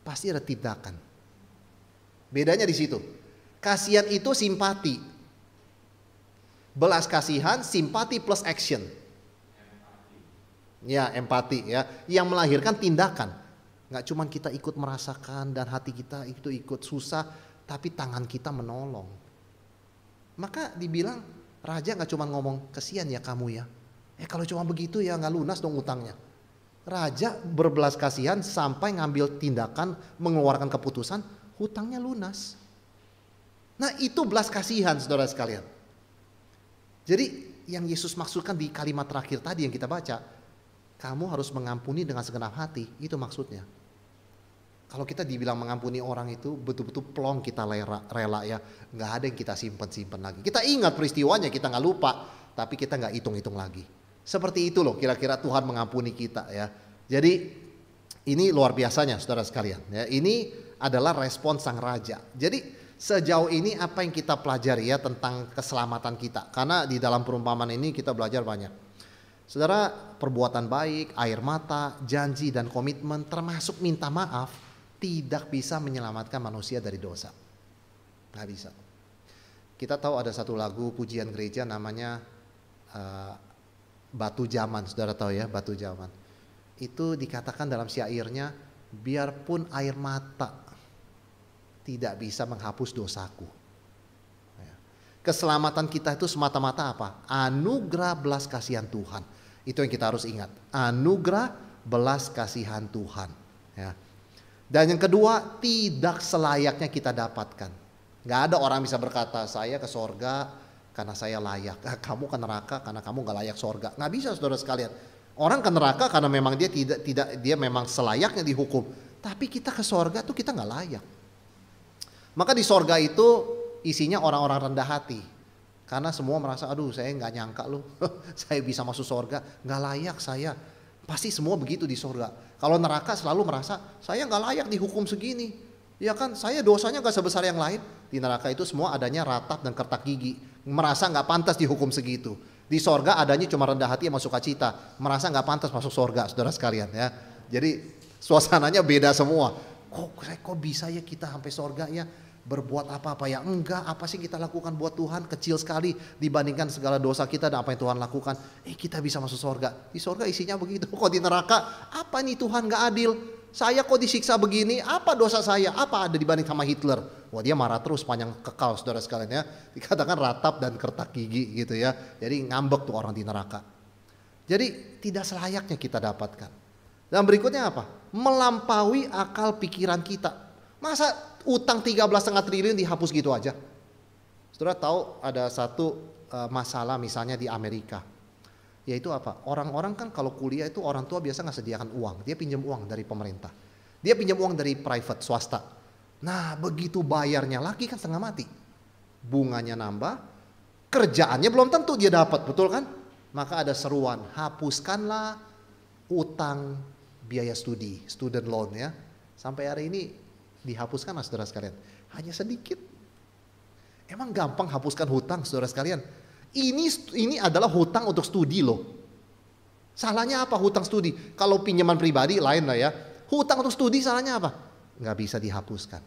A: pasti ada tindakan Bedanya di situ. Kasihan itu simpati. Belas kasihan, simpati plus action. Empati. Ya, empati ya. Yang melahirkan tindakan. Nggak cuma kita ikut merasakan dan hati kita itu ikut susah, tapi tangan kita menolong. Maka dibilang raja nggak cuma ngomong kasihan ya kamu ya. Eh kalau cuma begitu ya nggak lunas dong utangnya. Raja berbelas kasihan sampai ngambil tindakan mengeluarkan keputusan hutangnya lunas. Nah itu belas kasihan saudara sekalian. Jadi yang Yesus maksudkan di kalimat terakhir tadi yang kita baca, kamu harus mengampuni dengan segenap hati, itu maksudnya. Kalau kita dibilang mengampuni orang itu betul-betul plong kita lera, rela ya, nggak ada yang kita simpen-simpen lagi. Kita ingat peristiwanya, kita nggak lupa, tapi kita nggak hitung-hitung lagi. Seperti itu loh kira-kira Tuhan mengampuni kita ya. Jadi ini luar biasanya saudara sekalian ya. Ini adalah respon sang raja. Jadi sejauh ini apa yang kita pelajari ya tentang keselamatan kita. Karena di dalam perumpamaan ini kita belajar banyak. Saudara, perbuatan baik, air mata, janji dan komitmen termasuk minta maaf tidak bisa menyelamatkan manusia dari dosa. Tidak bisa. Kita tahu ada satu lagu pujian gereja namanya uh, Batu Jaman, saudara tahu ya Batu Jaman. Itu dikatakan dalam syairnya, biarpun air mata tidak bisa menghapus dosaku. Ya. Keselamatan kita itu semata-mata apa? Anugerah belas kasihan Tuhan. Itu yang kita harus ingat. Anugerah belas kasihan Tuhan. Ya. Dan yang kedua, tidak selayaknya kita dapatkan. Gak ada orang bisa berkata, saya ke sorga karena saya layak. [LAUGHS] Kamu ke neraka karena kamu gak layak sorga. Gak bisa saudara sekalian. Orang ke neraka karena memang dia tidak tidak dia memang selayaknya dihukum. Tapi kita ke sorga tuh kita gak layak. Maka di sorga itu isinya orang-orang rendah hati. Karena semua merasa, aduh saya nggak nyangka loh, [LAUGHS] saya bisa masuk sorga, nggak layak saya. Pasti semua begitu di sorga. Kalau neraka selalu merasa, saya nggak layak dihukum segini. Ya kan, saya dosanya nggak sebesar yang lain. Di neraka itu semua adanya ratap dan kertak gigi. Merasa nggak pantas dihukum segitu. Di sorga adanya cuma rendah hati yang masuk cita. Merasa nggak pantas masuk sorga, saudara sekalian ya. Jadi suasananya beda semua kok saya kok bisa ya kita sampai sorga ya berbuat apa-apa ya enggak apa sih kita lakukan buat Tuhan kecil sekali dibandingkan segala dosa kita dan apa yang Tuhan lakukan eh kita bisa masuk sorga di sorga isinya begitu [LAUGHS] kok di neraka apa nih Tuhan nggak adil saya kok disiksa begini apa dosa saya apa ada dibanding sama Hitler wah dia marah terus panjang kekal saudara sekalian ya [LAUGHS] dikatakan ratap dan kertak gigi gitu ya jadi ngambek tuh orang di neraka jadi tidak selayaknya kita dapatkan dan berikutnya apa melampaui akal pikiran kita. Masa utang setengah triliun dihapus gitu aja? Saudara tahu ada satu eh, masalah misalnya di Amerika. Yaitu apa? Orang-orang kan kalau kuliah itu orang tua biasa nggak sediakan uang. Dia pinjam uang dari pemerintah. Dia pinjam uang dari private, swasta. Nah begitu bayarnya lagi kan setengah mati. Bunganya nambah, kerjaannya belum tentu dia dapat, betul kan? Maka ada seruan, hapuskanlah utang biaya studi, student loan ya. Sampai hari ini dihapuskan lah saudara sekalian. Hanya sedikit. Emang gampang hapuskan hutang saudara sekalian? Ini ini adalah hutang untuk studi loh. Salahnya apa hutang studi? Kalau pinjaman pribadi lain lah ya. Hutang untuk studi salahnya apa? Nggak bisa dihapuskan.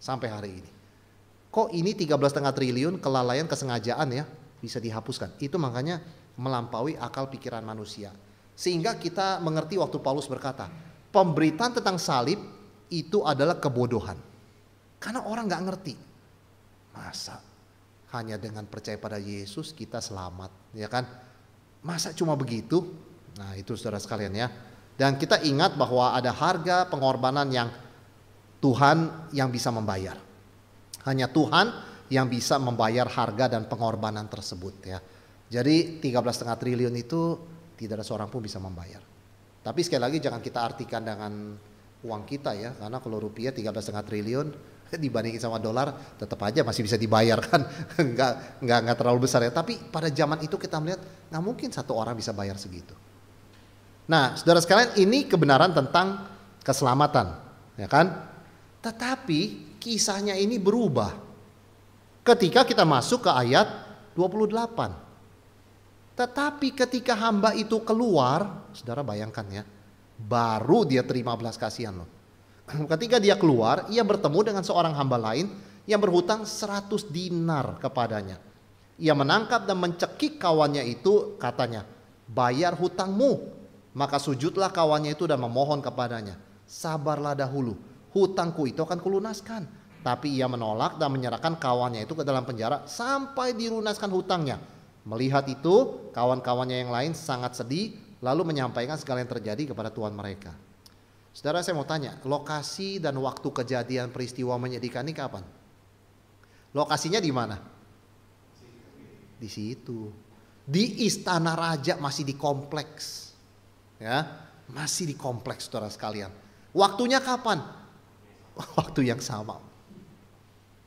A: Sampai hari ini. Kok ini 13,5 triliun kelalaian kesengajaan ya bisa dihapuskan. Itu makanya melampaui akal pikiran manusia. Sehingga kita mengerti waktu Paulus berkata, pemberitaan tentang salib itu adalah kebodohan. Karena orang nggak ngerti. Masa hanya dengan percaya pada Yesus kita selamat, ya kan? Masa cuma begitu? Nah, itu saudara sekalian ya. Dan kita ingat bahwa ada harga pengorbanan yang Tuhan yang bisa membayar. Hanya Tuhan yang bisa membayar harga dan pengorbanan tersebut ya. Jadi 13,5 triliun itu tidak ada seorang pun bisa membayar. Tapi sekali lagi jangan kita artikan dengan uang kita ya, karena kalau rupiah setengah triliun [LAUGHS] dibandingin sama dolar tetap aja masih bisa dibayarkan, kan [LAUGHS] nggak nggak nggak terlalu besar ya tapi pada zaman itu kita melihat nggak mungkin satu orang bisa bayar segitu nah saudara sekalian ini kebenaran tentang keselamatan ya kan tetapi kisahnya ini berubah ketika kita masuk ke ayat 28 tetapi ketika hamba itu keluar, saudara bayangkan ya, baru dia terima belas kasihan loh. [CLEARS THROAT] Ketika dia keluar, ia bertemu dengan seorang hamba lain yang berhutang 100 dinar kepadanya. Ia menangkap dan mencekik kawannya itu, katanya, "Bayar hutangmu." Maka sujudlah kawannya itu dan memohon kepadanya, "Sabarlah dahulu, hutangku itu akan kulunaskan." Tapi ia menolak dan menyerahkan kawannya itu ke dalam penjara sampai dilunaskan hutangnya. Melihat itu, kawan-kawannya yang lain sangat sedih, lalu menyampaikan segala yang terjadi kepada tuan mereka. Saudara saya mau tanya, lokasi dan waktu kejadian peristiwa menyedihkan ini kapan? Lokasinya di mana? Di situ. Di istana raja masih di kompleks. Ya, masih di kompleks saudara sekalian. Waktunya kapan? [LAUGHS] Waktu yang sama.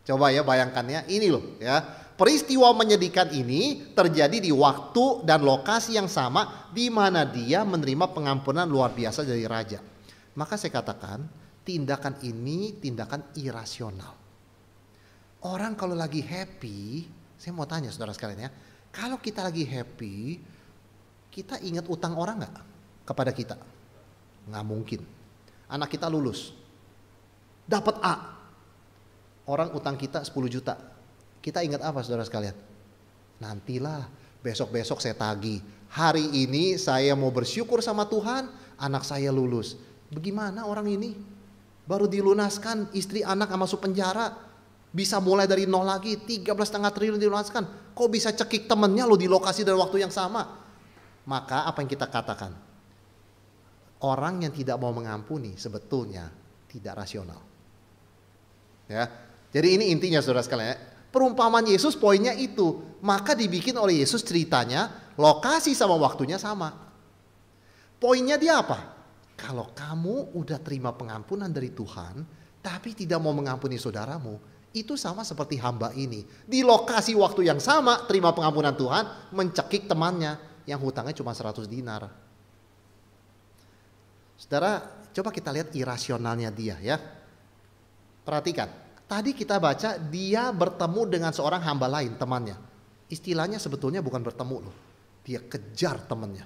A: Coba ya bayangkannya, ini loh ya Peristiwa menyedihkan ini terjadi di waktu dan lokasi yang sama di mana dia menerima pengampunan luar biasa dari raja. Maka saya katakan, tindakan ini tindakan irasional. Orang kalau lagi happy, saya mau tanya saudara sekalian ya, kalau kita lagi happy, kita ingat utang orang nggak kepada kita? Nggak mungkin. Anak kita lulus, dapat A, orang utang kita 10 juta, kita ingat apa saudara sekalian? Nantilah, besok-besok saya tagi. Hari ini saya mau bersyukur sama Tuhan, anak saya lulus. Bagaimana orang ini? Baru dilunaskan, istri anak masuk penjara. Bisa mulai dari nol lagi, setengah triliun dilunaskan. Kok bisa cekik temennya lo di lokasi dan waktu yang sama? Maka apa yang kita katakan? Orang yang tidak mau mengampuni sebetulnya tidak rasional. Ya. Jadi ini intinya saudara sekalian. Ya. Perumpamaan Yesus poinnya itu. Maka dibikin oleh Yesus ceritanya, lokasi sama waktunya sama. Poinnya dia apa? Kalau kamu udah terima pengampunan dari Tuhan, tapi tidak mau mengampuni saudaramu, itu sama seperti hamba ini. Di lokasi waktu yang sama, terima pengampunan Tuhan, mencekik temannya yang hutangnya cuma 100 dinar. Saudara, coba kita lihat irasionalnya dia ya. Perhatikan, Tadi kita baca dia bertemu dengan seorang hamba lain temannya. Istilahnya sebetulnya bukan bertemu loh. Dia kejar temannya.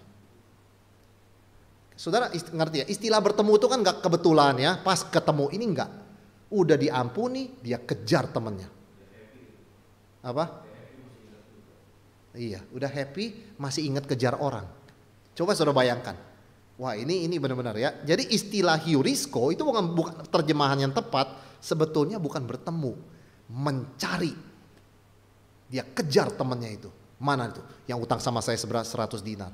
A: Saudara ngerti ya, istilah bertemu itu kan gak kebetulan ya, pas ketemu ini enggak. Udah diampuni, dia kejar temannya. Apa? Iya, udah happy, masih ingat kejar orang. Coba saudara bayangkan. Wah ini ini benar-benar ya. Jadi istilah hiurisko itu bukan, bukan terjemahan yang tepat. Sebetulnya bukan bertemu, mencari. Dia kejar temannya itu. Mana itu? Yang utang sama saya seberat 100 dinar.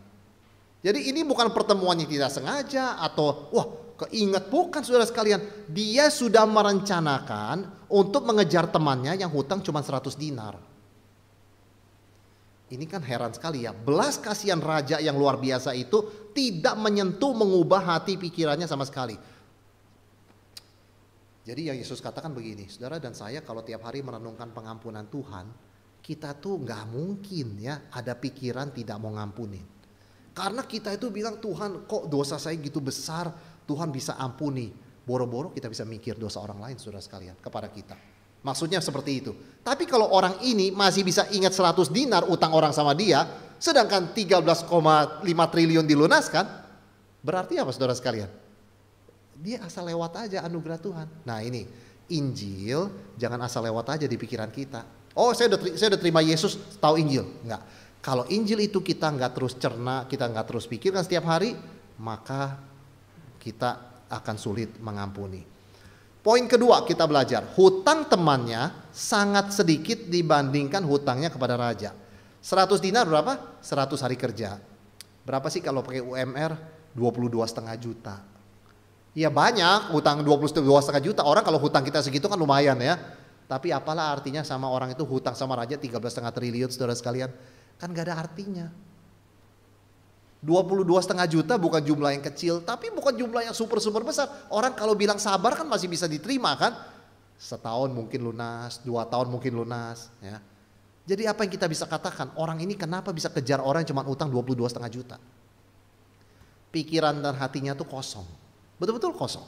A: Jadi ini bukan pertemuan yang tidak sengaja atau wah keinget bukan saudara sekalian. Dia sudah merencanakan untuk mengejar temannya yang hutang cuma 100 dinar. Ini kan heran sekali ya, belas kasihan raja yang luar biasa itu tidak menyentuh mengubah hati pikirannya sama sekali. Jadi yang Yesus katakan begini, saudara dan saya kalau tiap hari merenungkan pengampunan Tuhan, kita tuh nggak mungkin ya ada pikiran tidak mau ngampunin. Karena kita itu bilang Tuhan kok dosa saya gitu besar, Tuhan bisa ampuni. Boro-boro kita bisa mikir dosa orang lain saudara sekalian kepada kita. Maksudnya seperti itu. Tapi kalau orang ini masih bisa ingat 100 dinar utang orang sama dia, sedangkan 13,5 triliun dilunaskan, berarti apa saudara sekalian? Dia asal lewat aja anugerah Tuhan. Nah ini, Injil jangan asal lewat aja di pikiran kita. Oh saya udah, saya udah terima Yesus, tahu Injil. Enggak. Kalau Injil itu kita nggak terus cerna, kita nggak terus pikirkan setiap hari, maka kita akan sulit mengampuni. Poin kedua kita belajar, hutang temannya sangat sedikit dibandingkan hutangnya kepada raja. 100 dinar berapa? 100 hari kerja. Berapa sih kalau pakai UMR? dua setengah juta. Iya banyak hutang dua setengah juta. Orang kalau hutang kita segitu kan lumayan ya. Tapi apalah artinya sama orang itu hutang sama raja belas setengah triliun saudara sekalian. Kan gak ada artinya. 22 setengah juta bukan jumlah yang kecil, tapi bukan jumlah yang super super besar. Orang kalau bilang sabar kan masih bisa diterima kan? Setahun mungkin lunas, dua tahun mungkin lunas, ya. Jadi apa yang kita bisa katakan? Orang ini kenapa bisa kejar orang yang cuma utang 22 setengah juta? Pikiran dan hatinya tuh kosong. Betul-betul kosong.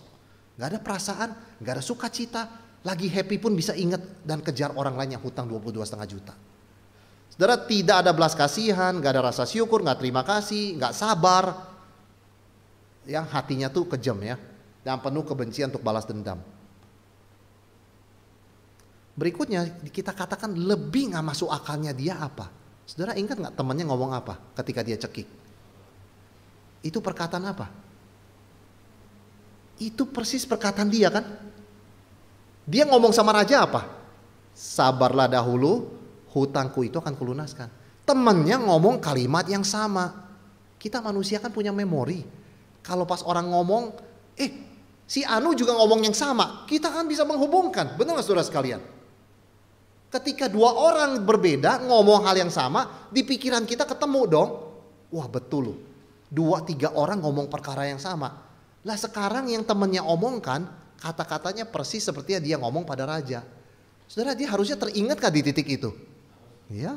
A: Gak ada perasaan, gak ada sukacita. Lagi happy pun bisa ingat dan kejar orang lain yang hutang 22 setengah juta. Saudara tidak ada belas kasihan, nggak ada rasa syukur, nggak terima kasih, nggak sabar. Yang hatinya tuh kejam ya, dan penuh kebencian untuk balas dendam. Berikutnya kita katakan lebih nggak masuk akalnya dia apa. Saudara ingat nggak temannya ngomong apa ketika dia cekik? Itu perkataan apa? Itu persis perkataan dia kan? Dia ngomong sama raja apa? Sabarlah dahulu, hutangku itu akan kulunaskan. Temennya ngomong kalimat yang sama. Kita manusia kan punya memori. Kalau pas orang ngomong, eh si Anu juga ngomong yang sama. Kita kan bisa menghubungkan. Benar gak saudara sekalian? Ketika dua orang berbeda ngomong hal yang sama, di pikiran kita ketemu dong. Wah betul loh. Dua tiga orang ngomong perkara yang sama. Lah sekarang yang temennya omongkan, kata-katanya persis seperti yang dia ngomong pada raja. Saudara dia harusnya teringat kah di titik itu? Ya,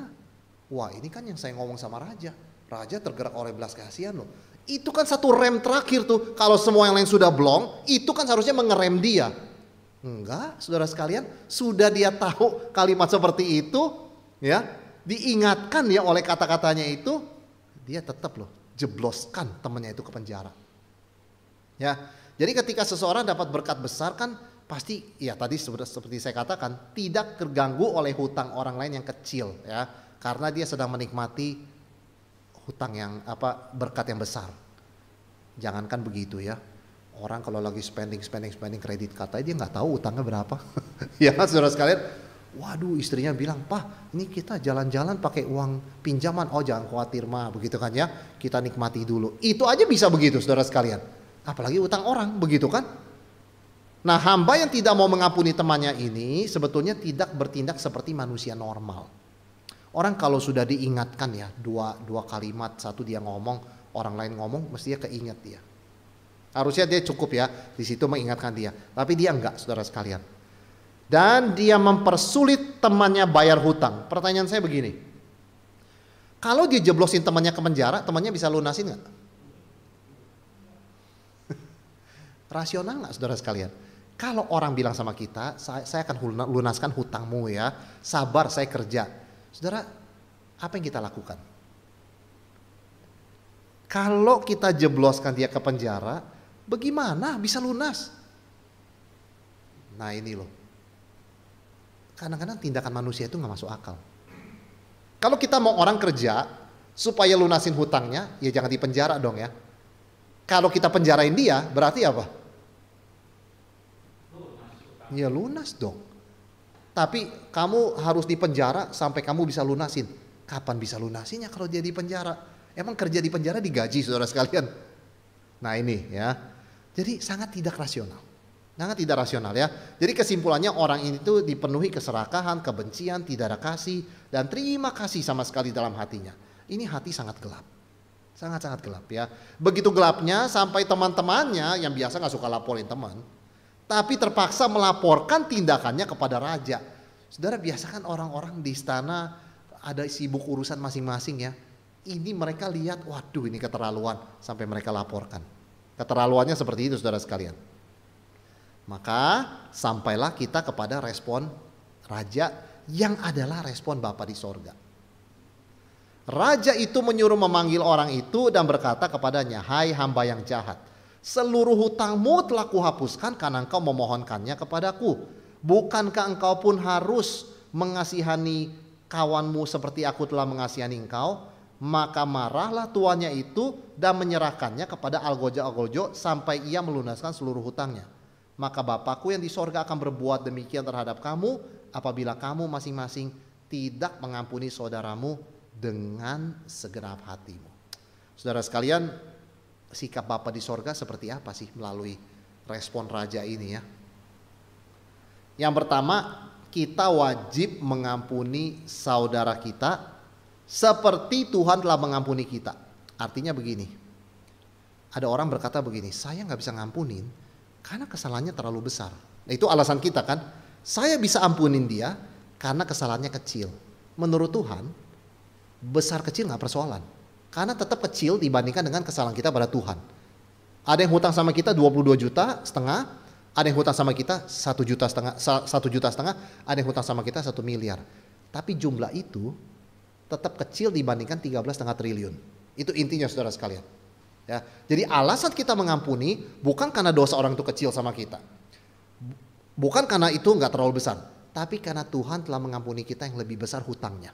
A: wah ini kan yang saya ngomong sama raja. Raja tergerak oleh belas kasihan loh. Itu kan satu rem terakhir tuh. Kalau semua yang lain sudah blong, itu kan seharusnya mengerem dia. Enggak, saudara sekalian, sudah dia tahu kalimat seperti itu, ya, diingatkan ya oleh kata-katanya itu, dia tetap loh jebloskan temannya itu ke penjara. Ya, jadi ketika seseorang dapat berkat besar kan pasti ya tadi seperti saya katakan tidak terganggu oleh hutang orang lain yang kecil ya karena dia sedang menikmati hutang yang apa berkat yang besar jangankan begitu ya orang kalau lagi spending spending spending kredit kata dia nggak tahu utangnya berapa [LAUGHS] ya kan, saudara sekalian waduh istrinya bilang pak ini kita jalan-jalan pakai uang pinjaman oh jangan khawatir mah begitu kan ya kita nikmati dulu itu aja bisa begitu saudara sekalian apalagi utang orang begitu kan Nah, hamba yang tidak mau mengampuni temannya ini sebetulnya tidak bertindak seperti manusia normal. Orang kalau sudah diingatkan ya dua, dua kalimat, satu dia ngomong, orang lain ngomong, mestinya keinget dia. Harusnya dia cukup ya di situ mengingatkan dia. Tapi dia enggak, saudara sekalian. Dan dia mempersulit temannya bayar hutang. Pertanyaan saya begini. Kalau dia jeblosin temannya ke penjara, temannya bisa lunasin nggak? [LAUGHS] Rasional nggak saudara sekalian? Kalau orang bilang sama kita, saya, saya akan lunaskan hutangmu ya, sabar saya kerja. Saudara, apa yang kita lakukan? Kalau kita jebloskan dia ke penjara, bagaimana bisa lunas? Nah ini loh, kadang-kadang tindakan manusia itu nggak masuk akal. Kalau kita mau orang kerja supaya lunasin hutangnya, ya jangan di penjara dong ya. Kalau kita penjarain dia, berarti apa? ya lunas dong. Tapi kamu harus dipenjara sampai kamu bisa lunasin. Kapan bisa lunasinya kalau dia di penjara? Emang kerja di penjara digaji saudara sekalian? Nah ini ya. Jadi sangat tidak rasional. Sangat tidak rasional ya. Jadi kesimpulannya orang ini tuh dipenuhi keserakahan, kebencian, tidak ada kasih dan terima kasih sama sekali dalam hatinya. Ini hati sangat gelap. Sangat-sangat gelap ya. Begitu gelapnya sampai teman-temannya yang biasa gak suka laporin teman, tapi terpaksa melaporkan tindakannya kepada raja. Saudara biasakan orang-orang di istana ada sibuk urusan masing-masing ya. Ini mereka lihat, waduh ini keterlaluan sampai mereka laporkan. Keterlaluannya seperti itu saudara sekalian. Maka sampailah kita kepada respon raja yang adalah respon Bapa di sorga. Raja itu menyuruh memanggil orang itu dan berkata kepadanya, Hai hamba yang jahat, Seluruh hutangmu telah kuhapuskan karena engkau memohonkannya kepadaku. Bukankah engkau pun harus mengasihani kawanmu seperti aku telah mengasihani engkau? Maka marahlah tuannya itu dan menyerahkannya kepada algojo-algojo sampai ia melunaskan seluruh hutangnya. Maka Bapakku yang di sorga akan berbuat demikian terhadap kamu apabila kamu masing-masing tidak mengampuni saudaramu dengan segenap hatimu. Saudara sekalian, sikap Bapa di sorga seperti apa sih melalui respon raja ini ya. Yang pertama, kita wajib mengampuni saudara kita seperti Tuhan telah mengampuni kita. Artinya begini, ada orang berkata begini, saya nggak bisa ngampunin karena kesalahannya terlalu besar. Nah, itu alasan kita kan, saya bisa ampunin dia karena kesalahannya kecil. Menurut Tuhan, besar kecil nggak persoalan. Karena tetap kecil dibandingkan dengan kesalahan kita pada Tuhan. Ada yang hutang sama kita 22 juta setengah, ada yang hutang sama kita 1 juta setengah, 1 juta setengah, ada yang hutang sama kita 1 miliar. Tapi jumlah itu tetap kecil dibandingkan 13,5 triliun. Itu intinya saudara sekalian. Ya, jadi alasan kita mengampuni bukan karena dosa orang itu kecil sama kita. Bukan karena itu nggak terlalu besar. Tapi karena Tuhan telah mengampuni kita yang lebih besar hutangnya.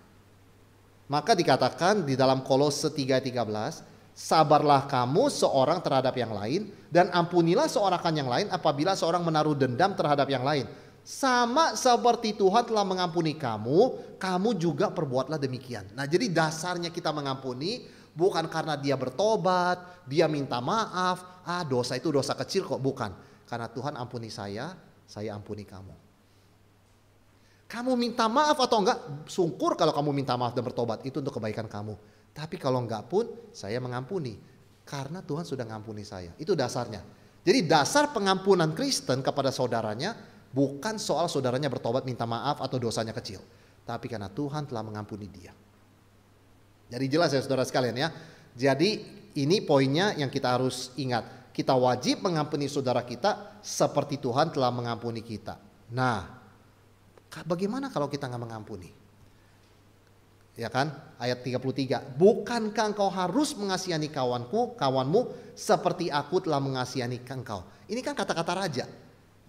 A: Maka dikatakan di dalam Kolose 3:13, sabarlah kamu seorang terhadap yang lain dan ampunilah seorang yang lain apabila seorang menaruh dendam terhadap yang lain. Sama seperti Tuhan telah mengampuni kamu, kamu juga perbuatlah demikian. Nah, jadi dasarnya kita mengampuni bukan karena dia bertobat, dia minta maaf, ah dosa itu dosa kecil kok, bukan. Karena Tuhan ampuni saya, saya ampuni kamu. Kamu minta maaf atau enggak, sungkur kalau kamu minta maaf dan bertobat. Itu untuk kebaikan kamu. Tapi kalau enggak pun, saya mengampuni. Karena Tuhan sudah mengampuni saya. Itu dasarnya. Jadi dasar pengampunan Kristen kepada saudaranya bukan soal saudaranya bertobat minta maaf atau dosanya kecil. Tapi karena Tuhan telah mengampuni dia. Jadi jelas ya saudara sekalian ya. Jadi ini poinnya yang kita harus ingat. Kita wajib mengampuni saudara kita seperti Tuhan telah mengampuni kita. Nah, Bagaimana kalau kita nggak mengampuni? Ya kan? Ayat 33. Bukankah engkau harus mengasihani kawanku, kawanmu seperti aku telah mengasihani engkau. Ini kan kata-kata raja.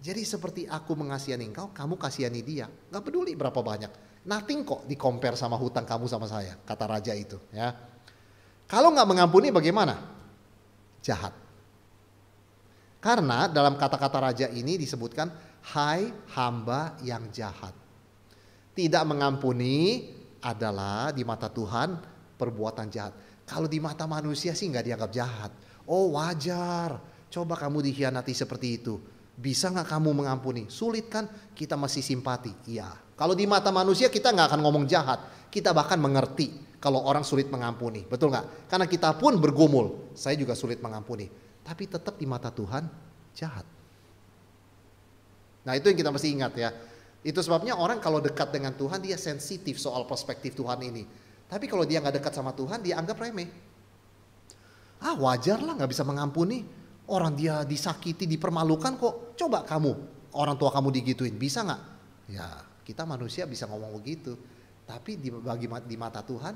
A: Jadi seperti aku mengasihani engkau, kamu kasihani dia. Gak peduli berapa banyak. Nothing kok di compare sama hutang kamu sama saya, kata raja itu. Ya. Kalau nggak mengampuni bagaimana? Jahat. Karena dalam kata-kata raja ini disebutkan Hai hamba yang jahat. Tidak mengampuni adalah di mata Tuhan perbuatan jahat. Kalau di mata manusia sih nggak dianggap jahat. Oh wajar, coba kamu dikhianati seperti itu. Bisa nggak kamu mengampuni? Sulit kan? Kita masih simpati. Iya. Kalau di mata manusia kita nggak akan ngomong jahat. Kita bahkan mengerti kalau orang sulit mengampuni. Betul nggak? Karena kita pun bergumul. Saya juga sulit mengampuni. Tapi tetap di mata Tuhan jahat. Nah itu yang kita mesti ingat ya. Itu sebabnya orang kalau dekat dengan Tuhan dia sensitif soal perspektif Tuhan ini. Tapi kalau dia nggak dekat sama Tuhan dia anggap remeh. Ah wajar lah nggak bisa mengampuni. Orang dia disakiti, dipermalukan kok. Coba kamu, orang tua kamu digituin, bisa nggak? Ya kita manusia bisa ngomong begitu. Tapi di, bagi, di mata Tuhan,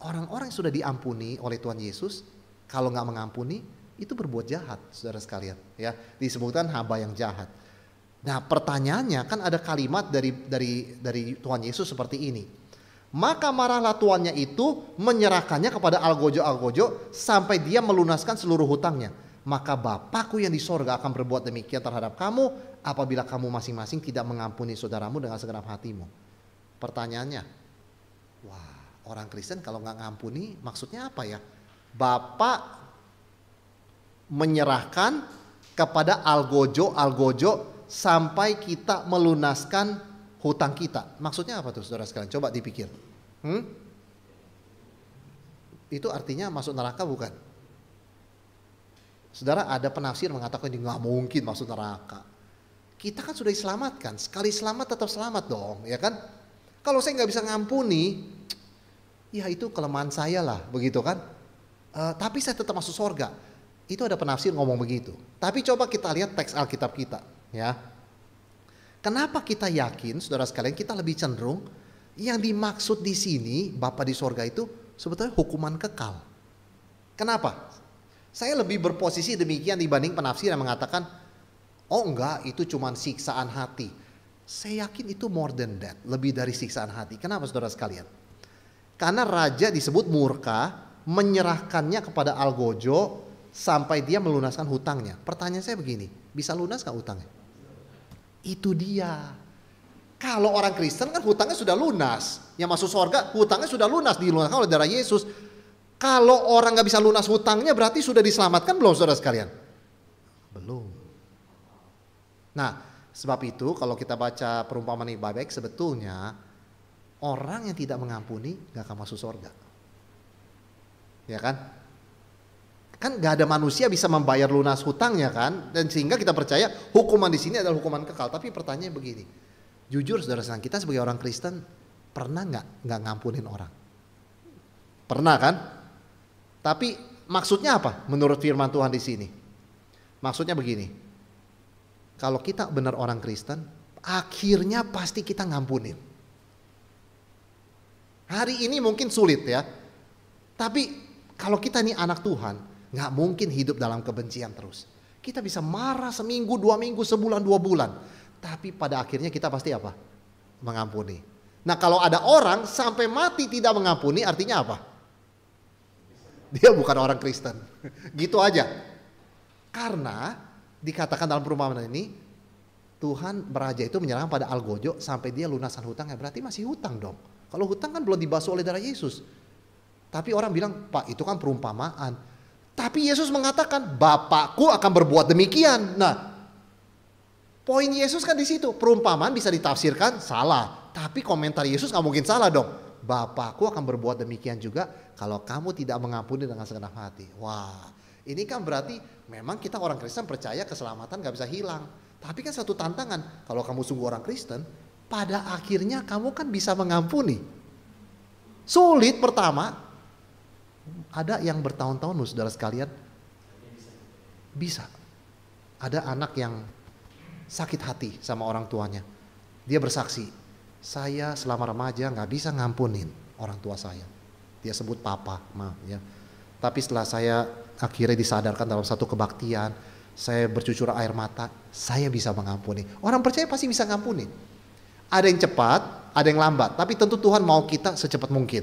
A: orang-orang yang sudah diampuni oleh Tuhan Yesus, kalau nggak mengampuni, itu berbuat jahat, saudara sekalian. Ya, disebutkan hamba yang jahat. Nah, pertanyaannya kan ada kalimat dari dari dari Tuhan Yesus seperti ini. Maka marahlah tuannya itu menyerahkannya kepada algojo-algojo sampai dia melunaskan seluruh hutangnya. Maka Bapakku yang di sorga akan berbuat demikian terhadap kamu apabila kamu masing-masing tidak mengampuni saudaramu dengan segenap hatimu. Pertanyaannya, wah orang Kristen kalau nggak ngampuni maksudnya apa ya? Bapak menyerahkan kepada algojo-algojo sampai kita melunaskan hutang kita. Maksudnya apa tuh saudara sekalian? Coba dipikir. Hmm? Itu artinya masuk neraka bukan? Saudara ada penafsir mengatakan ini nggak mungkin masuk neraka. Kita kan sudah diselamatkan. Sekali selamat tetap selamat dong, ya kan? Kalau saya nggak bisa ngampuni, ya itu kelemahan saya lah, begitu kan? E, tapi saya tetap masuk surga. Itu ada penafsir ngomong begitu. Tapi coba kita lihat teks Alkitab kita Ya. Kenapa kita yakin, saudara sekalian, kita lebih cenderung yang dimaksud di sini Bapa di sorga itu sebetulnya hukuman kekal. Kenapa? Saya lebih berposisi demikian dibanding penafsir yang mengatakan, oh enggak itu cuma siksaan hati. Saya yakin itu more than that, lebih dari siksaan hati. Kenapa saudara sekalian? Karena raja disebut murka, menyerahkannya kepada Algojo sampai dia melunaskan hutangnya. Pertanyaan saya begini, bisa lunas gak hutangnya? Itu dia. Kalau orang Kristen kan hutangnya sudah lunas. Yang masuk surga hutangnya sudah lunas dilunaskan oleh darah Yesus. Kalau orang nggak bisa lunas hutangnya berarti sudah diselamatkan belum saudara sekalian? Belum. Nah, sebab itu kalau kita baca perumpamaan ini baik, baik sebetulnya orang yang tidak mengampuni nggak akan masuk surga. Ya kan? kan gak ada manusia bisa membayar lunas hutangnya kan dan sehingga kita percaya hukuman di sini adalah hukuman kekal tapi pertanyaan begini jujur saudara saudara kita sebagai orang Kristen pernah nggak nggak ngampunin orang pernah kan tapi maksudnya apa menurut firman Tuhan di sini maksudnya begini kalau kita benar orang Kristen akhirnya pasti kita ngampunin hari ini mungkin sulit ya tapi kalau kita ini anak Tuhan Nggak mungkin hidup dalam kebencian terus. Kita bisa marah seminggu, dua minggu, sebulan, dua bulan. Tapi pada akhirnya kita pasti apa? Mengampuni. Nah kalau ada orang sampai mati tidak mengampuni artinya apa? Dia bukan orang Kristen. [LAUGHS] Gitu aja. Karena dikatakan dalam perumpamaan ini Tuhan beraja itu menyerang pada Algojo sampai dia lunasan hutangnya. Berarti masih hutang dong. Kalau hutang kan belum dibasuh oleh darah Yesus. Tapi orang bilang, Pak itu kan perumpamaan. Tapi Yesus mengatakan, "Bapakku akan berbuat demikian." Nah, poin Yesus kan di situ. Perumpamaan bisa ditafsirkan salah, tapi komentar Yesus nggak mungkin salah dong. Bapakku akan berbuat demikian juga kalau kamu tidak mengampuni dengan segenap hati. Wah, ini kan berarti memang kita orang Kristen percaya keselamatan gak bisa hilang. Tapi kan satu tantangan, kalau kamu sungguh orang Kristen, pada akhirnya kamu kan bisa mengampuni. Sulit pertama, ada yang bertahun-tahun loh saudara sekalian. Bisa. Ada anak yang sakit hati sama orang tuanya. Dia bersaksi, saya selama remaja nggak bisa ngampunin orang tua saya. Dia sebut papa, ma, ya. Tapi setelah saya akhirnya disadarkan dalam satu kebaktian, saya bercucur air mata, saya bisa mengampuni. Orang percaya pasti bisa ngampuni. Ada yang cepat, ada yang lambat, tapi tentu Tuhan mau kita secepat mungkin.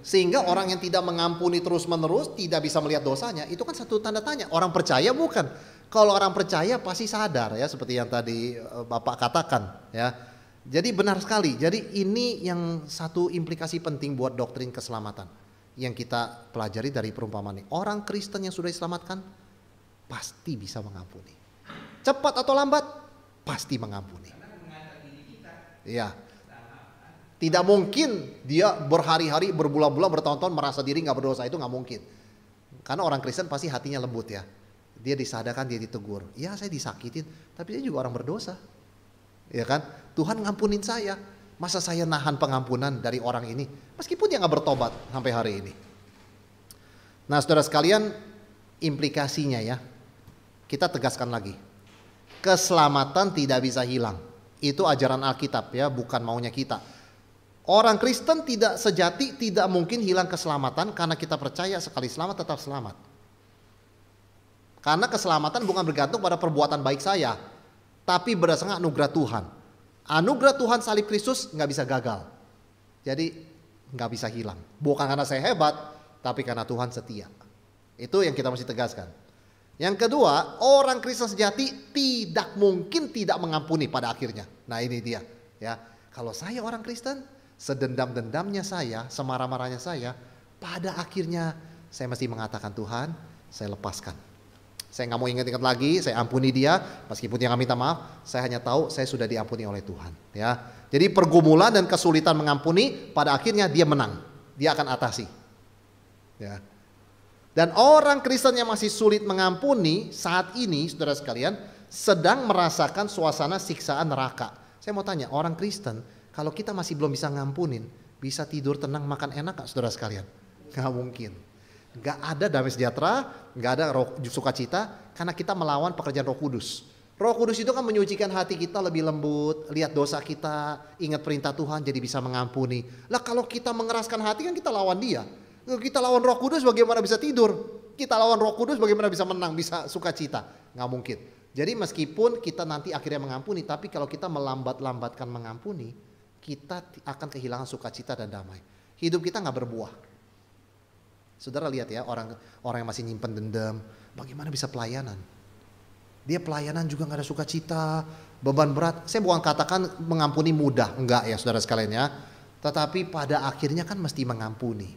A: Sehingga orang yang tidak mengampuni terus-menerus tidak bisa melihat dosanya. Itu kan satu tanda tanya. Orang percaya bukan. Kalau orang percaya pasti sadar ya seperti yang tadi eh, Bapak katakan ya. Jadi benar sekali. Jadi ini yang satu implikasi penting buat doktrin keselamatan yang kita pelajari dari perumpamaan ini. Orang Kristen yang sudah diselamatkan pasti bisa mengampuni. Cepat atau lambat pasti mengampuni. Iya. Tidak mungkin dia berhari-hari, berbulan-bulan, bertahun-tahun merasa diri nggak berdosa itu nggak mungkin. Karena orang Kristen pasti hatinya lembut ya. Dia disadarkan, dia ditegur. Ya saya disakitin, tapi dia juga orang berdosa. Ya kan? Tuhan ngampunin saya. Masa saya nahan pengampunan dari orang ini? Meskipun dia nggak bertobat sampai hari ini. Nah saudara sekalian implikasinya ya. Kita tegaskan lagi. Keselamatan tidak bisa hilang. Itu ajaran Alkitab ya, bukan maunya kita Orang Kristen tidak sejati tidak mungkin hilang keselamatan karena kita percaya sekali selamat tetap selamat. Karena keselamatan bukan bergantung pada perbuatan baik saya, tapi berdasarkan anugerah Tuhan. Anugerah Tuhan salib Kristus nggak bisa gagal. Jadi nggak bisa hilang. Bukan karena saya hebat, tapi karena Tuhan setia. Itu yang kita mesti tegaskan. Yang kedua, orang Kristen sejati tidak mungkin tidak mengampuni pada akhirnya. Nah ini dia, ya. Kalau saya orang Kristen, sedendam-dendamnya saya, semarah-marahnya saya, pada akhirnya saya mesti mengatakan Tuhan, saya lepaskan. Saya nggak mau ingat-ingat lagi, saya ampuni dia, meskipun dia nggak minta maaf, saya hanya tahu saya sudah diampuni oleh Tuhan. Ya, jadi pergumulan dan kesulitan mengampuni, pada akhirnya dia menang, dia akan atasi. Ya, dan orang Kristen yang masih sulit mengampuni saat ini, saudara sekalian, sedang merasakan suasana siksaan neraka. Saya mau tanya, orang Kristen kalau kita masih belum bisa ngampunin, bisa tidur tenang, makan enak gak saudara sekalian? Gak mungkin. Gak ada damai sejahtera, gak ada roh, sukacita, karena kita melawan pekerjaan roh kudus. Roh kudus itu kan menyucikan hati kita lebih lembut, lihat dosa kita, ingat perintah Tuhan jadi bisa mengampuni. Lah kalau kita mengeraskan hati kan kita lawan dia. Kita lawan roh kudus bagaimana bisa tidur? Kita lawan roh kudus bagaimana bisa menang, bisa sukacita? Gak mungkin. Jadi meskipun kita nanti akhirnya mengampuni, tapi kalau kita melambat-lambatkan mengampuni, kita akan kehilangan sukacita dan damai. Hidup kita nggak berbuah. Saudara lihat ya orang orang yang masih nyimpen dendam, bagaimana bisa pelayanan? Dia pelayanan juga nggak ada sukacita, beban berat. Saya bukan katakan mengampuni mudah, enggak ya saudara sekalian ya. Tetapi pada akhirnya kan mesti mengampuni.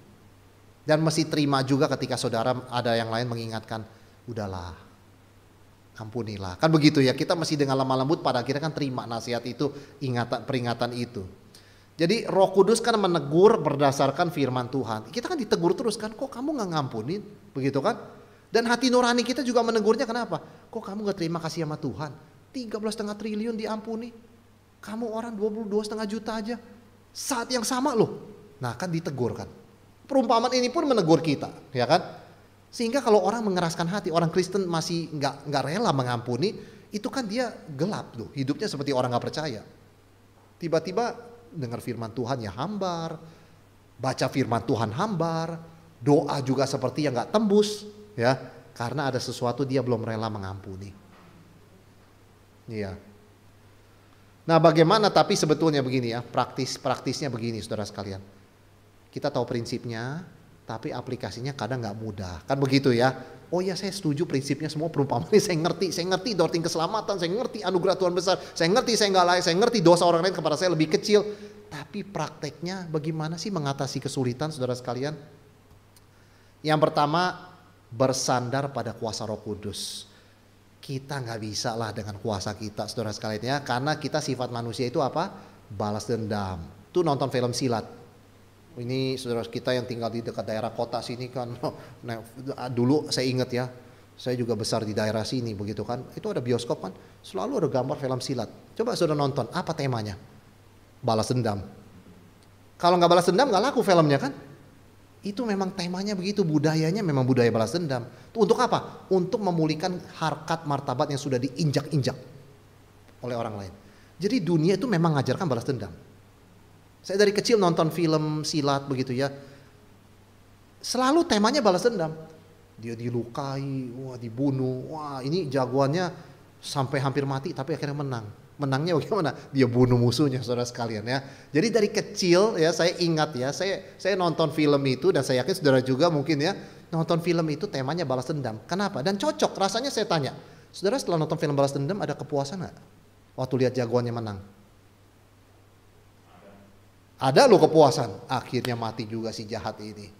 A: Dan mesti terima juga ketika saudara ada yang lain mengingatkan, udahlah ampunilah. Kan begitu ya, kita masih dengan lemah lembut pada akhirnya kan terima nasihat itu, ingatan peringatan itu. Jadi Roh Kudus kan menegur berdasarkan firman Tuhan. Kita kan ditegur terus kan, kok kamu nggak ngampunin, begitu kan? Dan hati nurani kita juga menegurnya kenapa? Kok kamu nggak terima kasih sama Tuhan? 13,5 triliun diampuni. Kamu orang setengah juta aja. Saat yang sama loh. Nah kan ditegur kan. Perumpamaan ini pun menegur kita, ya kan? Sehingga kalau orang mengeraskan hati, orang Kristen masih nggak nggak rela mengampuni, itu kan dia gelap tuh, hidupnya seperti orang nggak percaya. Tiba-tiba dengar firman Tuhan ya hambar, baca firman Tuhan hambar, doa juga seperti yang nggak tembus, ya karena ada sesuatu dia belum rela mengampuni. Iya. Nah bagaimana tapi sebetulnya begini ya, praktis-praktisnya begini saudara sekalian. Kita tahu prinsipnya, tapi aplikasinya kadang nggak mudah. Kan begitu ya. Oh ya saya setuju prinsipnya semua perumpamaan ini [LAUGHS] saya ngerti, saya ngerti dorting keselamatan, saya ngerti anugerah Tuhan besar, saya ngerti saya nggak layak, saya ngerti dosa orang lain kepada saya lebih kecil. Tapi prakteknya bagaimana sih mengatasi kesulitan saudara sekalian? Yang pertama bersandar pada kuasa roh kudus. Kita nggak bisa lah dengan kuasa kita saudara sekalian ya, karena kita sifat manusia itu apa? Balas dendam. Tuh nonton film silat, ini saudara kita yang tinggal di dekat daerah kota sini kan, [LAUGHS] nah, dulu saya ingat ya, saya juga besar di daerah sini begitu kan, itu ada bioskop kan, selalu ada gambar film silat. Coba saudara nonton, apa temanya? Balas dendam. Kalau nggak balas dendam nggak laku filmnya kan? Itu memang temanya begitu, budayanya memang budaya balas dendam. Untuk apa? Untuk memulihkan harkat martabat yang sudah diinjak-injak oleh orang lain. Jadi dunia itu memang mengajarkan balas dendam. Saya dari kecil nonton film silat begitu ya. Selalu temanya balas dendam. Dia dilukai, wah dibunuh, wah ini jagoannya sampai hampir mati tapi akhirnya menang. Menangnya bagaimana? Dia bunuh musuhnya saudara sekalian ya. Jadi dari kecil ya saya ingat ya, saya saya nonton film itu dan saya yakin saudara juga mungkin ya nonton film itu temanya balas dendam. Kenapa? Dan cocok rasanya saya tanya. Saudara setelah nonton film balas dendam ada kepuasan gak? Waktu lihat jagoannya menang ada lo kepuasan. Akhirnya mati juga si jahat ini.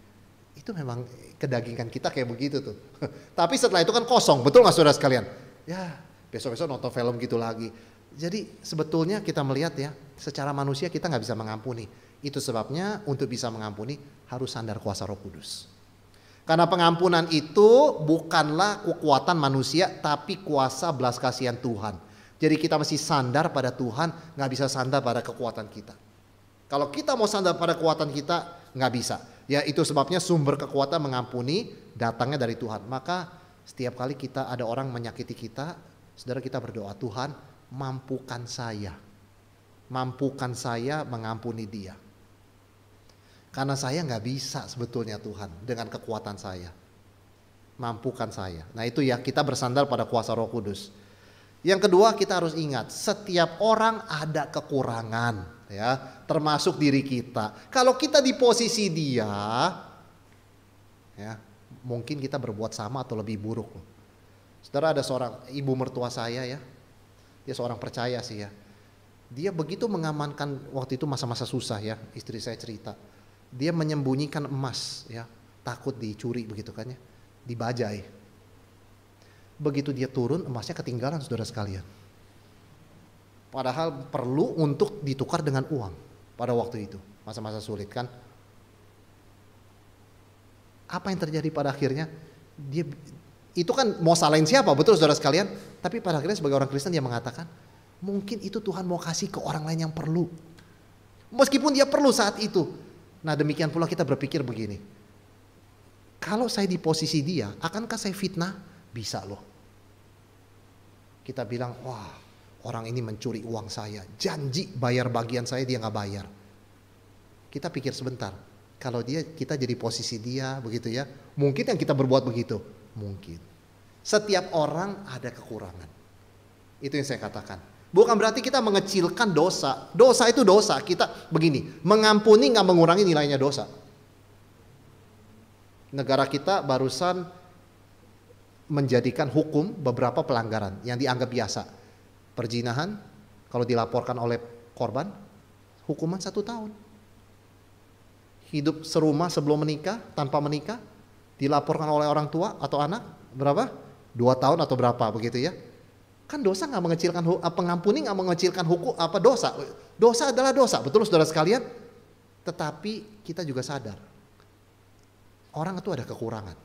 A: Itu memang kedagingan kita kayak begitu tuh. [LAUGHS] Tapi setelah itu kan kosong. Betul nggak saudara sekalian? Ya besok-besok nonton film gitu lagi. Jadi sebetulnya kita melihat ya. Secara manusia kita nggak bisa mengampuni. Itu sebabnya untuk bisa mengampuni harus sandar kuasa roh kudus. Karena pengampunan itu bukanlah kekuatan manusia tapi kuasa belas kasihan Tuhan. Jadi kita masih sandar pada Tuhan, nggak bisa sandar pada kekuatan kita. Kalau kita mau sandar pada kekuatan kita, nggak bisa. Ya itu sebabnya sumber kekuatan mengampuni datangnya dari Tuhan. Maka setiap kali kita ada orang menyakiti kita, saudara kita berdoa, Tuhan mampukan saya. Mampukan saya mengampuni dia. Karena saya nggak bisa sebetulnya Tuhan dengan kekuatan saya. Mampukan saya. Nah itu ya kita bersandar pada kuasa roh kudus. Yang kedua kita harus ingat setiap orang ada kekurangan ya, termasuk diri kita. Kalau kita di posisi dia, ya, mungkin kita berbuat sama atau lebih buruk Saudara ada seorang ibu mertua saya ya, dia seorang percaya sih ya. Dia begitu mengamankan waktu itu masa-masa susah ya, istri saya cerita. Dia menyembunyikan emas ya, takut dicuri begitu kan ya, dibajai. Begitu dia turun emasnya ketinggalan saudara sekalian padahal perlu untuk ditukar dengan uang pada waktu itu masa-masa sulit kan apa yang terjadi pada akhirnya dia itu kan mau salahin siapa betul saudara sekalian tapi pada akhirnya sebagai orang Kristen dia mengatakan mungkin itu Tuhan mau kasih ke orang lain yang perlu meskipun dia perlu saat itu nah demikian pula kita berpikir begini kalau saya di posisi dia akankah saya fitnah bisa loh kita bilang wah orang ini mencuri uang saya. Janji bayar bagian saya dia nggak bayar. Kita pikir sebentar. Kalau dia kita jadi posisi dia begitu ya. Mungkin yang kita berbuat begitu. Mungkin. Setiap orang ada kekurangan. Itu yang saya katakan. Bukan berarti kita mengecilkan dosa. Dosa itu dosa. Kita begini, mengampuni nggak mengurangi nilainya dosa. Negara kita barusan menjadikan hukum beberapa pelanggaran yang dianggap biasa Perjinahan, kalau dilaporkan oleh korban hukuman satu tahun. Hidup serumah sebelum menikah, tanpa menikah, dilaporkan oleh orang tua atau anak berapa? Dua tahun atau berapa begitu ya? Kan dosa nggak mengecilkan pengampuni nggak mengecilkan hukum apa dosa? Dosa adalah dosa, betul saudara sekalian. Tetapi kita juga sadar orang itu ada kekurangan.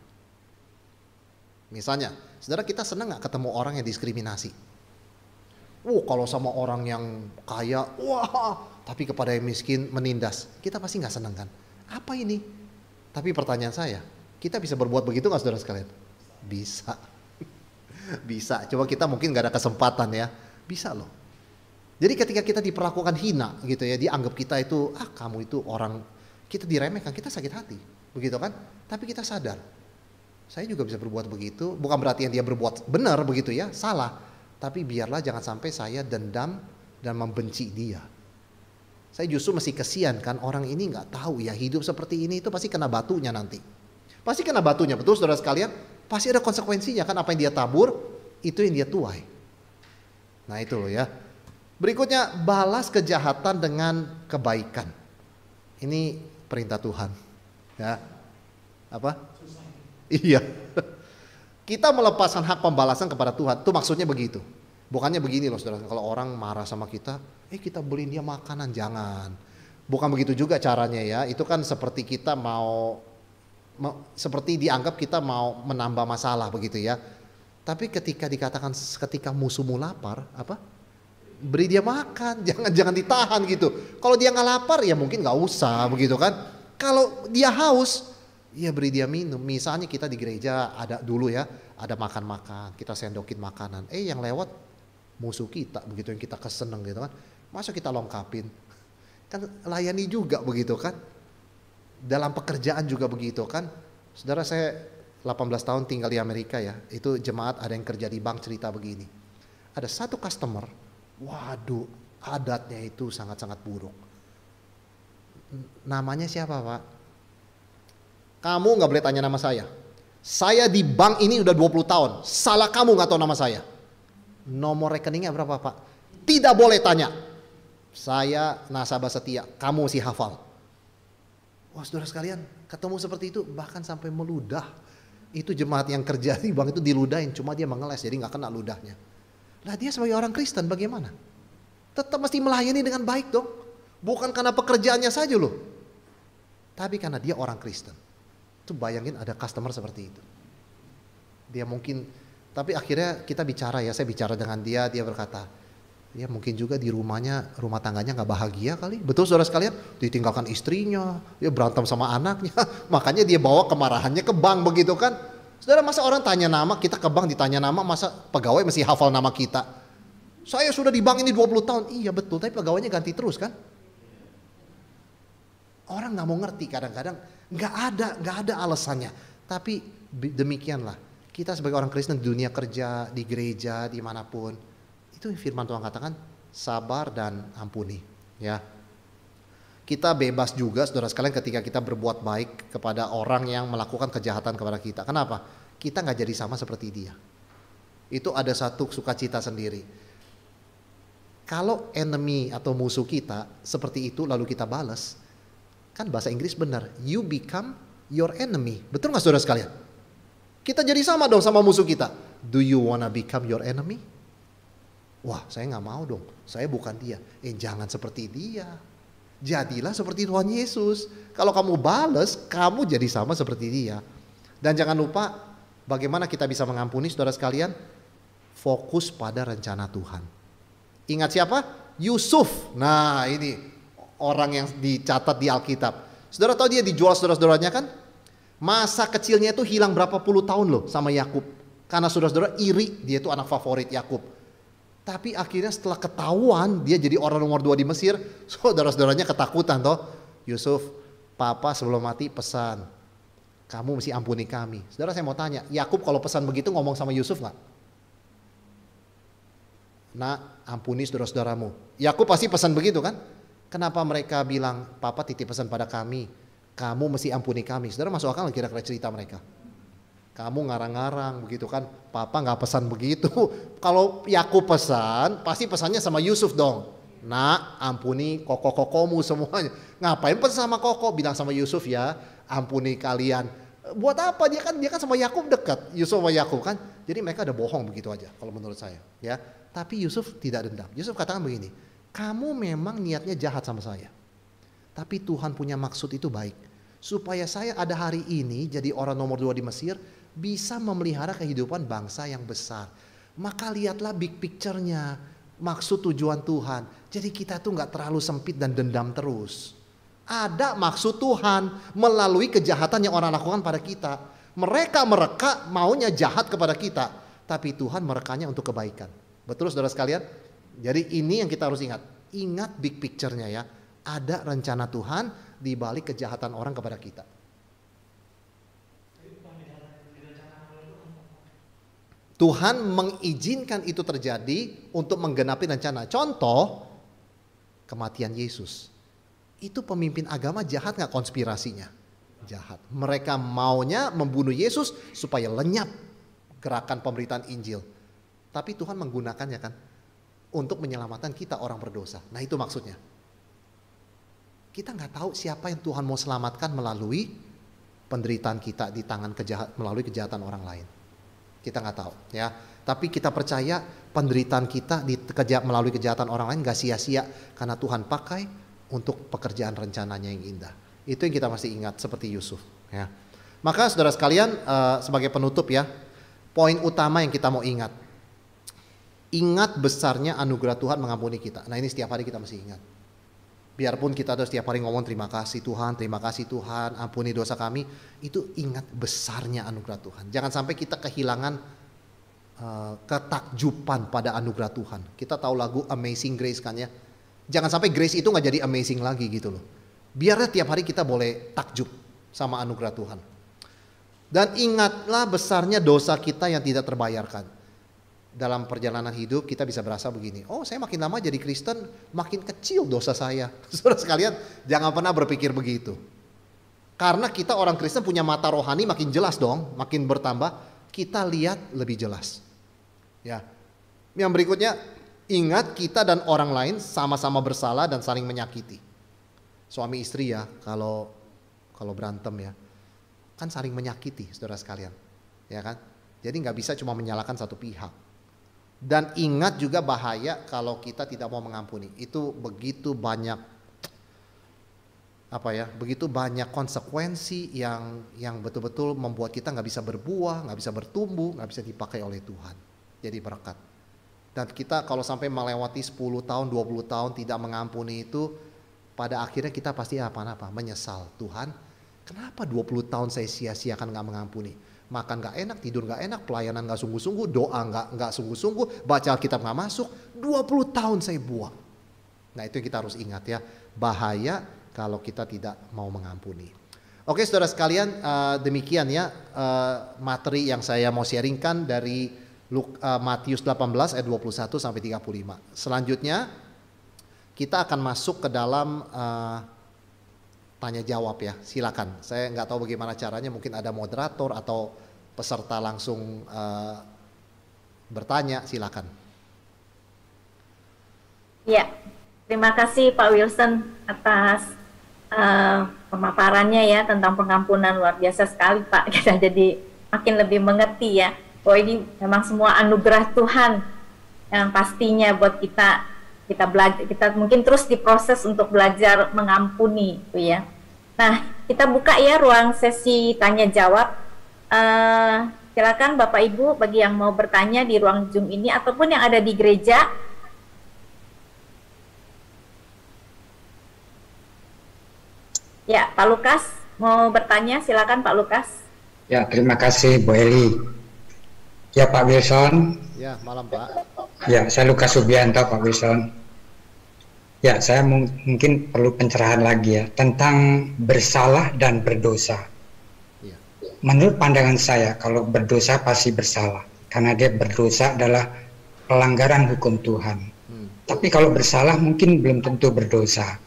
A: Misalnya, saudara kita senang nggak ketemu orang yang diskriminasi? Wow, kalau sama orang yang kaya, wah, tapi kepada yang miskin menindas. Kita pasti nggak seneng kan? Apa ini? Tapi pertanyaan saya, kita bisa berbuat begitu nggak saudara sekalian? Bisa. [LAUGHS] bisa. Coba kita mungkin nggak ada kesempatan ya. Bisa loh. Jadi ketika kita diperlakukan hina gitu ya, dianggap kita itu, ah kamu itu orang, kita diremehkan, kita sakit hati. Begitu kan? Tapi kita sadar, saya juga bisa berbuat begitu, bukan berarti yang dia berbuat benar begitu ya, salah. Tapi biarlah jangan sampai saya dendam dan membenci dia. Saya justru masih kesian kan orang ini nggak tahu ya hidup seperti ini itu pasti kena batunya nanti. Pasti kena batunya betul saudara sekalian. Pasti ada konsekuensinya kan apa yang dia tabur itu yang dia tuai. Nah itu loh ya. Berikutnya balas kejahatan dengan kebaikan. Ini perintah Tuhan. Ya. Apa? Susah. Iya. [LAUGHS] Kita melepaskan hak pembalasan kepada Tuhan. Itu maksudnya begitu. Bukannya begini loh saudara, kalau orang marah sama kita, eh kita beliin dia makanan, jangan. Bukan begitu juga caranya ya, itu kan seperti kita mau seperti dianggap kita mau menambah masalah begitu ya. Tapi ketika dikatakan ketika musuhmu lapar, apa? Beri dia makan, [LAUGHS] jangan jangan ditahan gitu. Kalau dia nggak lapar ya mungkin nggak usah begitu kan. Kalau dia haus, Iya beri dia minum. Misalnya kita di gereja ada dulu ya, ada makan-makan, kita sendokin makanan. Eh yang lewat musuh kita begitu yang kita keseneng gitu kan. Masa kita lengkapin? Kan layani juga begitu kan. Dalam pekerjaan juga begitu kan. Saudara saya 18 tahun tinggal di Amerika ya. Itu jemaat ada yang kerja di bank cerita begini. Ada satu customer, waduh adatnya itu sangat-sangat buruk. Namanya siapa pak? Kamu nggak boleh tanya nama saya. Saya di bank ini udah 20 tahun. Salah kamu nggak tahu nama saya. Nomor rekeningnya berapa pak? Tidak boleh tanya. Saya nasabah setia. Kamu sih hafal. Wah saudara sekalian, ketemu seperti itu bahkan sampai meludah. Itu jemaat yang kerja di bank itu diludahin. Cuma dia mengeles jadi nggak kena ludahnya. Lah dia sebagai orang Kristen bagaimana? Tetap mesti melayani dengan baik dong. Bukan karena pekerjaannya saja loh. Tapi karena dia orang Kristen. Itu bayangin ada customer seperti itu. Dia mungkin, tapi akhirnya kita bicara ya, saya bicara dengan dia, dia berkata, ya mungkin juga di rumahnya rumah tangganya nggak bahagia kali betul saudara sekalian ditinggalkan istrinya dia berantem sama anaknya [LAUGHS] makanya dia bawa kemarahannya ke bank begitu kan saudara masa orang tanya nama kita ke bank ditanya nama masa pegawai masih hafal nama kita saya sudah di bank ini 20 tahun iya betul tapi pegawainya ganti terus kan orang nggak mau ngerti kadang-kadang Nggak ada, nggak ada alasannya. Tapi demikianlah, kita sebagai orang Kristen di dunia kerja, di gereja, dimanapun, itu firman Tuhan katakan, sabar dan ampuni. Ya, kita bebas juga saudara sekalian ketika kita berbuat baik kepada orang yang melakukan kejahatan kepada kita. Kenapa? Kita nggak jadi sama seperti dia. Itu ada satu sukacita sendiri. Kalau enemy atau musuh kita seperti itu lalu kita balas, Kan bahasa Inggris benar. You become your enemy. Betul nggak saudara sekalian? Kita jadi sama dong sama musuh kita. Do you wanna become your enemy? Wah saya nggak mau dong. Saya bukan dia. Eh jangan seperti dia. Jadilah seperti Tuhan Yesus. Kalau kamu bales, kamu jadi sama seperti dia. Dan jangan lupa bagaimana kita bisa mengampuni saudara sekalian. Fokus pada rencana Tuhan. Ingat siapa? Yusuf. Nah ini orang yang dicatat di Alkitab. Saudara tahu dia dijual saudara-saudaranya kan? Masa kecilnya itu hilang berapa puluh tahun loh sama Yakub. Karena saudara-saudara iri dia itu anak favorit Yakub. Tapi akhirnya setelah ketahuan dia jadi orang nomor dua di Mesir, [LAUGHS] saudara-saudaranya ketakutan toh. Yusuf, papa sebelum mati pesan, kamu mesti ampuni kami. Saudara saya mau tanya, Yakub kalau pesan begitu ngomong sama Yusuf nggak? Nak, ampuni saudara-saudaramu. Yakub pasti pesan begitu kan? Kenapa mereka bilang, papa titip pesan pada kami, kamu mesti ampuni kami. Saudara masuk akal kira-kira cerita mereka. Kamu ngarang-ngarang begitu kan, papa nggak pesan begitu. [LAUGHS] Kalau Yakub pesan, pasti pesannya sama Yusuf dong. Nak, ampuni koko-kokomu semuanya. Ngapain pesan sama koko? Bilang sama Yusuf ya, ampuni kalian. Buat apa dia kan dia kan sama Yakub dekat, Yusuf sama Yakub kan. Jadi mereka ada bohong begitu aja kalau menurut saya, ya. Tapi Yusuf tidak dendam. Yusuf katakan begini, kamu memang niatnya jahat sama saya. Tapi Tuhan punya maksud itu baik. Supaya saya ada hari ini jadi orang nomor dua di Mesir, bisa memelihara kehidupan bangsa yang besar. Maka lihatlah big picture-nya, maksud tujuan Tuhan. Jadi kita tuh nggak terlalu sempit dan dendam terus. Ada maksud Tuhan melalui kejahatan yang orang lakukan pada kita. Mereka mereka maunya jahat kepada kita. Tapi Tuhan merekanya untuk kebaikan. Betul saudara sekalian? Jadi ini yang kita harus ingat. Ingat big picture-nya ya. Ada rencana Tuhan di balik kejahatan orang kepada kita. Tuhan mengizinkan itu terjadi untuk menggenapi rencana. Contoh, kematian Yesus. Itu pemimpin agama jahat nggak konspirasinya? Jahat. Mereka maunya membunuh Yesus supaya lenyap gerakan pemberitaan Injil. Tapi Tuhan menggunakannya kan untuk menyelamatkan kita orang berdosa. Nah itu maksudnya. Kita nggak tahu siapa yang Tuhan mau selamatkan melalui penderitaan kita di tangan kejahat, melalui kejahatan orang lain. Kita nggak tahu ya. Tapi kita percaya penderitaan kita di keja, melalui kejahatan orang lain nggak sia-sia karena Tuhan pakai untuk pekerjaan rencananya yang indah. Itu yang kita masih ingat seperti Yusuf ya. Maka saudara sekalian uh, sebagai penutup ya, poin utama yang kita mau ingat Ingat besarnya anugerah Tuhan mengampuni kita. Nah ini setiap hari kita mesti ingat. Biarpun kita terus setiap hari ngomong terima kasih Tuhan, terima kasih Tuhan, ampuni dosa kami. Itu ingat besarnya anugerah Tuhan. Jangan sampai kita kehilangan uh, ketakjuban pada anugerah Tuhan. Kita tahu lagu Amazing Grace kan ya. Jangan sampai grace itu nggak jadi amazing lagi gitu loh. Biarlah tiap hari kita boleh takjub sama anugerah Tuhan. Dan ingatlah besarnya dosa kita yang tidak terbayarkan dalam perjalanan hidup kita bisa berasa begini. Oh saya makin lama jadi Kristen makin kecil dosa saya. [LAUGHS] Saudara sekalian jangan pernah berpikir begitu. Karena kita orang Kristen punya mata rohani makin jelas dong, makin bertambah. Kita lihat lebih jelas. Ya, yang berikutnya ingat kita dan orang lain sama-sama bersalah dan saling menyakiti. Suami istri ya kalau kalau berantem ya kan saling menyakiti saudara sekalian, ya kan? Jadi nggak bisa cuma menyalahkan satu pihak. Dan ingat juga bahaya kalau kita tidak mau mengampuni. Itu begitu banyak apa ya begitu banyak konsekuensi yang yang betul-betul membuat kita nggak bisa berbuah nggak bisa bertumbuh nggak bisa dipakai oleh Tuhan jadi berkat dan kita kalau sampai melewati 10 tahun 20 tahun tidak mengampuni itu pada akhirnya kita pasti apa-apa menyesal Tuhan kenapa 20 tahun saya sia-siakan nggak mengampuni makan gak enak, tidur gak enak, pelayanan gak sungguh-sungguh, doa gak, gak sungguh-sungguh, baca Alkitab gak masuk, 20 tahun saya buang. Nah itu yang kita harus ingat ya, bahaya kalau kita tidak mau mengampuni. Oke saudara sekalian, uh, demikian ya uh, materi yang saya mau sharingkan dari Luk, uh, Matius 18 ayat 21 sampai 35. Selanjutnya kita akan masuk ke dalam uh, tanya jawab ya silakan saya nggak tahu bagaimana caranya mungkin ada moderator atau peserta langsung uh, bertanya silakan
B: ya terima kasih Pak Wilson atas uh, pemaparannya ya tentang pengampunan luar biasa sekali Pak [LAUGHS] kita jadi makin lebih mengerti ya bahwa oh, ini memang semua anugerah Tuhan yang pastinya buat kita kita belajar kita mungkin terus diproses untuk belajar mengampuni gitu ya nah kita buka ya ruang sesi tanya jawab uh, silakan bapak ibu bagi yang mau bertanya di ruang zoom ini ataupun yang ada di gereja ya pak lukas mau bertanya silakan pak lukas
C: ya terima kasih bu Eli ya pak Wilson
A: ya malam pak
C: ya saya Lukas Subianto pak Wilson Ya, saya mungkin perlu pencerahan lagi ya tentang bersalah dan berdosa. Iya. Menurut pandangan saya, kalau berdosa pasti bersalah karena dia berdosa adalah pelanggaran hukum Tuhan. Hmm. Tapi kalau bersalah mungkin belum tentu berdosa.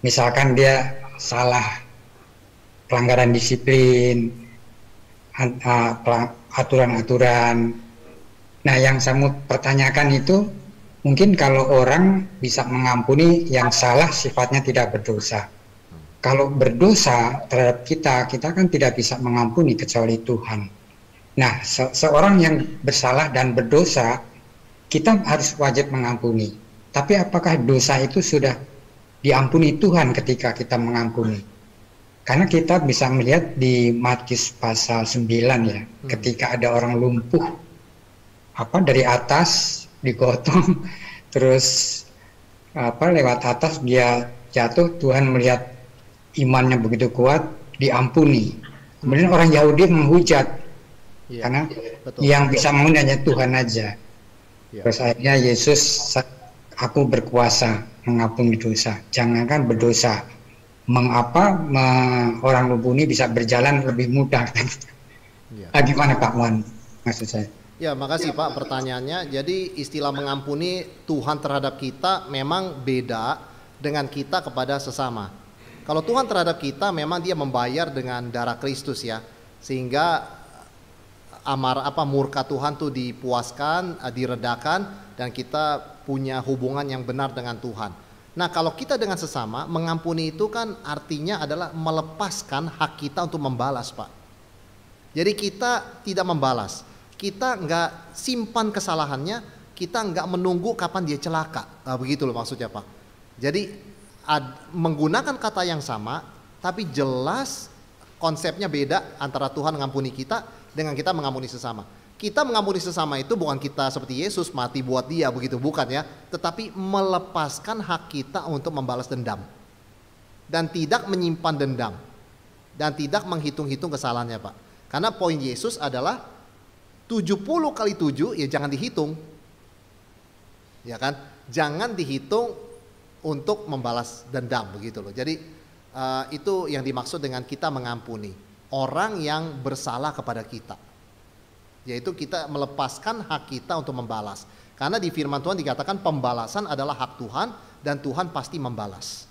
C: Misalkan dia salah pelanggaran disiplin, ah, aturan-aturan. Nah, yang saya mau pertanyakan itu mungkin kalau orang bisa mengampuni yang salah sifatnya tidak berdosa. Kalau berdosa terhadap kita, kita kan tidak bisa mengampuni kecuali Tuhan. Nah, se seorang yang bersalah dan berdosa, kita harus wajib mengampuni. Tapi apakah dosa itu sudah diampuni Tuhan ketika kita mengampuni? Karena kita bisa melihat di Matius pasal 9 ya, hmm. ketika ada orang lumpuh apa dari atas digotong terus apa lewat atas dia jatuh Tuhan melihat imannya begitu kuat diampuni kemudian orang Yahudi menghujat ya, karena betul. yang bisa mengampuni hanya Tuhan aja ya. terus akhirnya Yesus aku berkuasa mengampuni dosa jangankan berdosa mengapa me, orang lubuni bisa berjalan lebih mudah ya. Pak Wan maksud saya
A: Ya, makasih ya, Pak pertanyaannya. Jadi istilah mengampuni Tuhan terhadap kita memang beda dengan kita kepada sesama. Kalau Tuhan terhadap kita memang dia membayar dengan darah Kristus ya. Sehingga amar apa murka Tuhan tuh dipuaskan, eh, diredakan dan kita punya hubungan yang benar dengan Tuhan. Nah, kalau kita dengan sesama mengampuni itu kan artinya adalah melepaskan hak kita untuk membalas, Pak. Jadi kita tidak membalas kita nggak simpan kesalahannya, kita nggak menunggu kapan dia celaka. Nah, begitu loh maksudnya Pak. Jadi ad, menggunakan kata yang sama, tapi jelas konsepnya beda antara Tuhan mengampuni kita dengan kita mengampuni sesama. Kita mengampuni sesama itu bukan kita seperti Yesus mati buat dia begitu, bukan ya. Tetapi melepaskan hak kita untuk membalas dendam. Dan tidak menyimpan dendam. Dan tidak menghitung-hitung kesalahannya Pak. Karena poin Yesus adalah 70 kali 7 ya jangan dihitung. Ya kan? Jangan dihitung untuk membalas dendam begitu loh. Jadi uh, itu yang dimaksud dengan kita mengampuni orang yang bersalah kepada kita. Yaitu kita melepaskan hak kita untuk membalas. Karena di firman Tuhan dikatakan pembalasan adalah hak Tuhan dan Tuhan pasti membalas.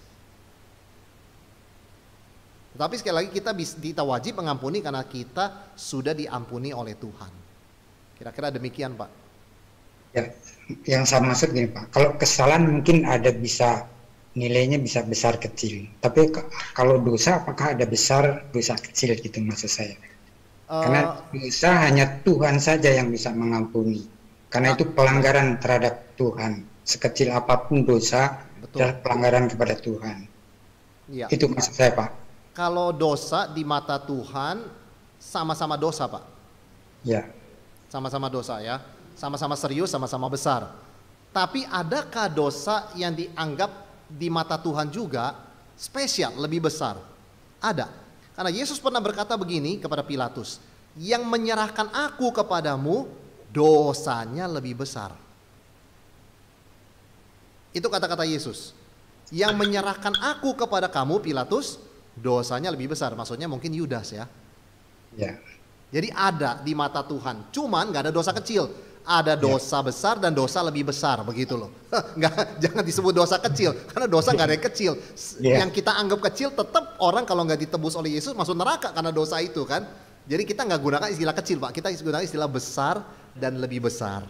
A: Tetapi sekali lagi kita kita wajib mengampuni karena kita sudah diampuni oleh Tuhan. Kira-kira demikian Pak.
C: Ya, yang saya maksud gini Pak, kalau kesalahan mungkin ada bisa nilainya bisa besar kecil. Tapi kalau dosa apakah ada besar dosa kecil gitu maksud saya? Uh, Karena eh, dosa hanya Tuhan saja yang bisa mengampuni. Karena itu pelanggaran terhadap Tuhan. Sekecil apapun dosa betul. adalah pelanggaran kepada Tuhan.
A: Ya. Itu maksud saya Pak. Kalau dosa di mata Tuhan sama-sama dosa Pak. Ya. Sama-sama dosa ya. Sama-sama serius, sama-sama besar. Tapi adakah dosa yang dianggap di mata Tuhan juga spesial, lebih besar? Ada. Karena Yesus pernah berkata begini kepada Pilatus, "Yang menyerahkan aku kepadamu, dosanya lebih besar." Itu kata-kata Yesus. Yang menyerahkan aku kepada kamu, Pilatus, dosanya lebih besar. Maksudnya mungkin Yudas ya. Ya. Jadi ada di mata Tuhan. Cuman nggak ada dosa kecil. Ada ya. dosa yeah. besar dan dosa lebih besar begitu loh. [LAUGHS] nggak jangan disebut dosa kecil karena dosa nggak ada yang kecil. Yeah. Yang kita anggap kecil tetap orang kalau nggak ditebus oleh Yesus masuk neraka karena dosa itu kan. Jadi kita nggak gunakan istilah kecil pak, kita gunakan istilah besar dan lebih besar.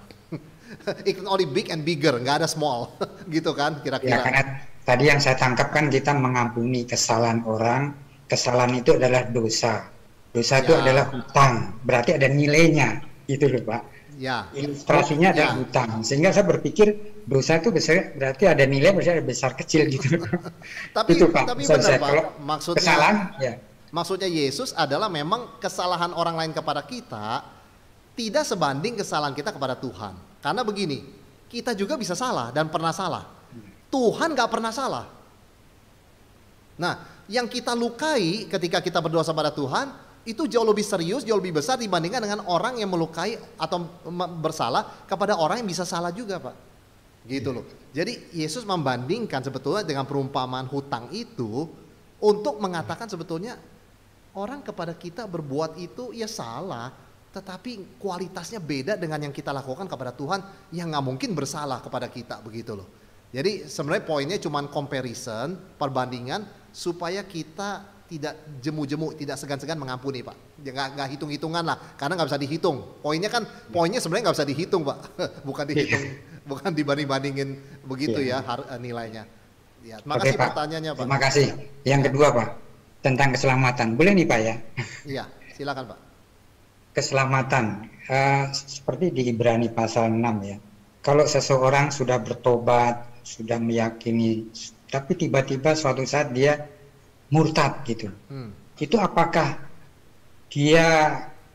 A: [LAUGHS] It can only big and bigger, nggak ada small [LAUGHS] gitu kan kira-kira. Ya,
C: tadi yang saya tangkap kan kita mengampuni kesalahan orang, kesalahan itu adalah dosa Dosa itu ya. adalah hutang, berarti ada nilainya, itu loh Pak.
A: Ya. Ilustrasinya
C: ya. hutang, sehingga saya berpikir dosa itu besar, berarti ada nilai besar, besar kecil gitu.
A: [LAUGHS] tapi itu, Pak. tapi benar Pak, kalau maksudnya kesalahan, ya. maksudnya Yesus adalah memang kesalahan orang lain kepada kita tidak sebanding kesalahan kita kepada Tuhan. Karena begini, kita juga bisa salah dan pernah salah. Tuhan gak pernah salah. Nah, yang kita lukai ketika kita berdosa pada Tuhan, itu jauh lebih serius, jauh lebih besar dibandingkan dengan orang yang melukai atau bersalah kepada orang yang bisa salah juga, Pak. Gitu loh. Jadi Yesus membandingkan sebetulnya dengan perumpamaan hutang itu untuk mengatakan sebetulnya orang kepada kita berbuat itu ya salah, tetapi kualitasnya beda dengan yang kita lakukan kepada Tuhan yang nggak mungkin bersalah kepada kita begitu loh. Jadi sebenarnya poinnya cuma comparison, perbandingan supaya kita tidak jemu-jemu, tidak segan-segan mengampuni pak. Ya, nggak, hitung-hitungan lah, karena nggak bisa dihitung. Poinnya kan, poinnya sebenarnya nggak bisa dihitung pak, [LAUGHS] bukan iya. dihitung, bukan dibanding-bandingin begitu iya. ya, ya nilainya. Ya, terima Oke, kasih pak. pertanyaannya pak. Terima kasih.
C: Yang kedua pak, tentang keselamatan, boleh nih pak ya?
A: [LAUGHS] Iya, silakan pak.
C: Keselamatan, uh, seperti di Ibrani pasal 6 ya. Kalau seseorang sudah bertobat, sudah meyakini, tapi tiba-tiba suatu saat dia murtad gitu. Hmm. Itu apakah dia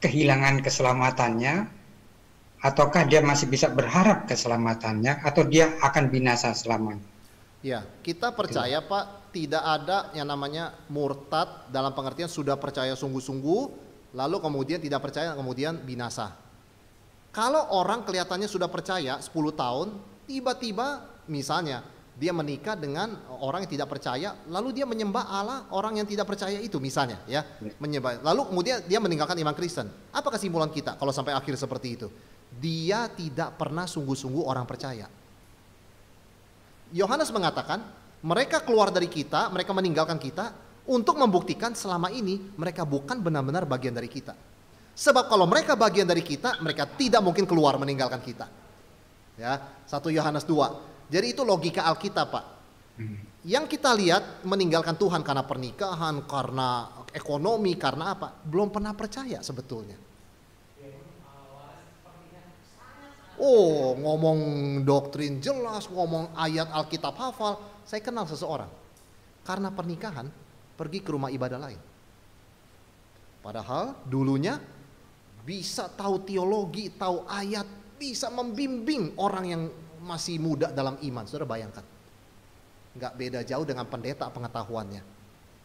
C: kehilangan keselamatannya ataukah dia masih bisa berharap keselamatannya atau dia akan binasa selamanya?
A: Ya, kita percaya Pak tidak ada yang namanya murtad dalam pengertian sudah percaya sungguh-sungguh lalu kemudian tidak percaya kemudian binasa. Kalau orang kelihatannya sudah percaya 10 tahun, tiba-tiba misalnya dia menikah dengan orang yang tidak percaya, lalu dia menyembah Allah orang yang tidak percaya itu misalnya ya, menyembah. Lalu kemudian dia meninggalkan iman Kristen. Apa kesimpulan kita kalau sampai akhir seperti itu? Dia tidak pernah sungguh-sungguh orang percaya. Yohanes mengatakan, mereka keluar dari kita, mereka meninggalkan kita untuk membuktikan selama ini mereka bukan benar-benar bagian dari kita. Sebab kalau mereka bagian dari kita, mereka tidak mungkin keluar meninggalkan kita. Ya, 1 Yohanes 2. Jadi itu logika Alkitab, Pak. Hmm. Yang kita lihat meninggalkan Tuhan karena pernikahan, karena ekonomi, karena apa? Belum pernah percaya sebetulnya. Oh, ngomong doktrin jelas, ngomong ayat Alkitab hafal. Saya kenal seseorang karena pernikahan pergi ke rumah ibadah lain. Padahal dulunya bisa tahu teologi, tahu ayat, bisa membimbing orang yang masih muda dalam iman, saudara bayangkan. Nggak beda jauh dengan pendeta pengetahuannya.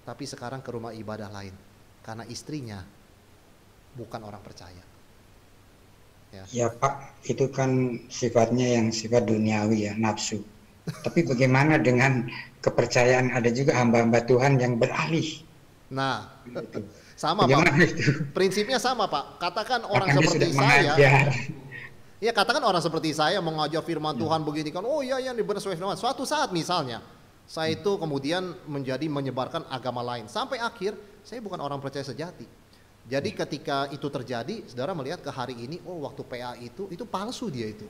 A: Tapi sekarang ke rumah ibadah lain. Karena istrinya bukan orang percaya. Ya. ya
C: Pak, itu kan sifatnya yang sifat duniawi ya, nafsu. Tapi bagaimana dengan kepercayaan ada juga hamba-hamba Tuhan yang beralih?
A: Nah, gitu. sama bagaimana Pak. Itu? Prinsipnya sama Pak. Katakan orang Makanya seperti saya, mengajar Ya katakan orang seperti saya mengajar firman iya. Tuhan begini kan, oh iya yang ini benar sesuai firman. Suatu saat misalnya, saya itu kemudian menjadi menyebarkan agama lain. Sampai akhir, saya bukan orang percaya sejati. Jadi iya. ketika itu terjadi, saudara melihat ke hari ini, oh waktu PA itu, itu palsu dia itu.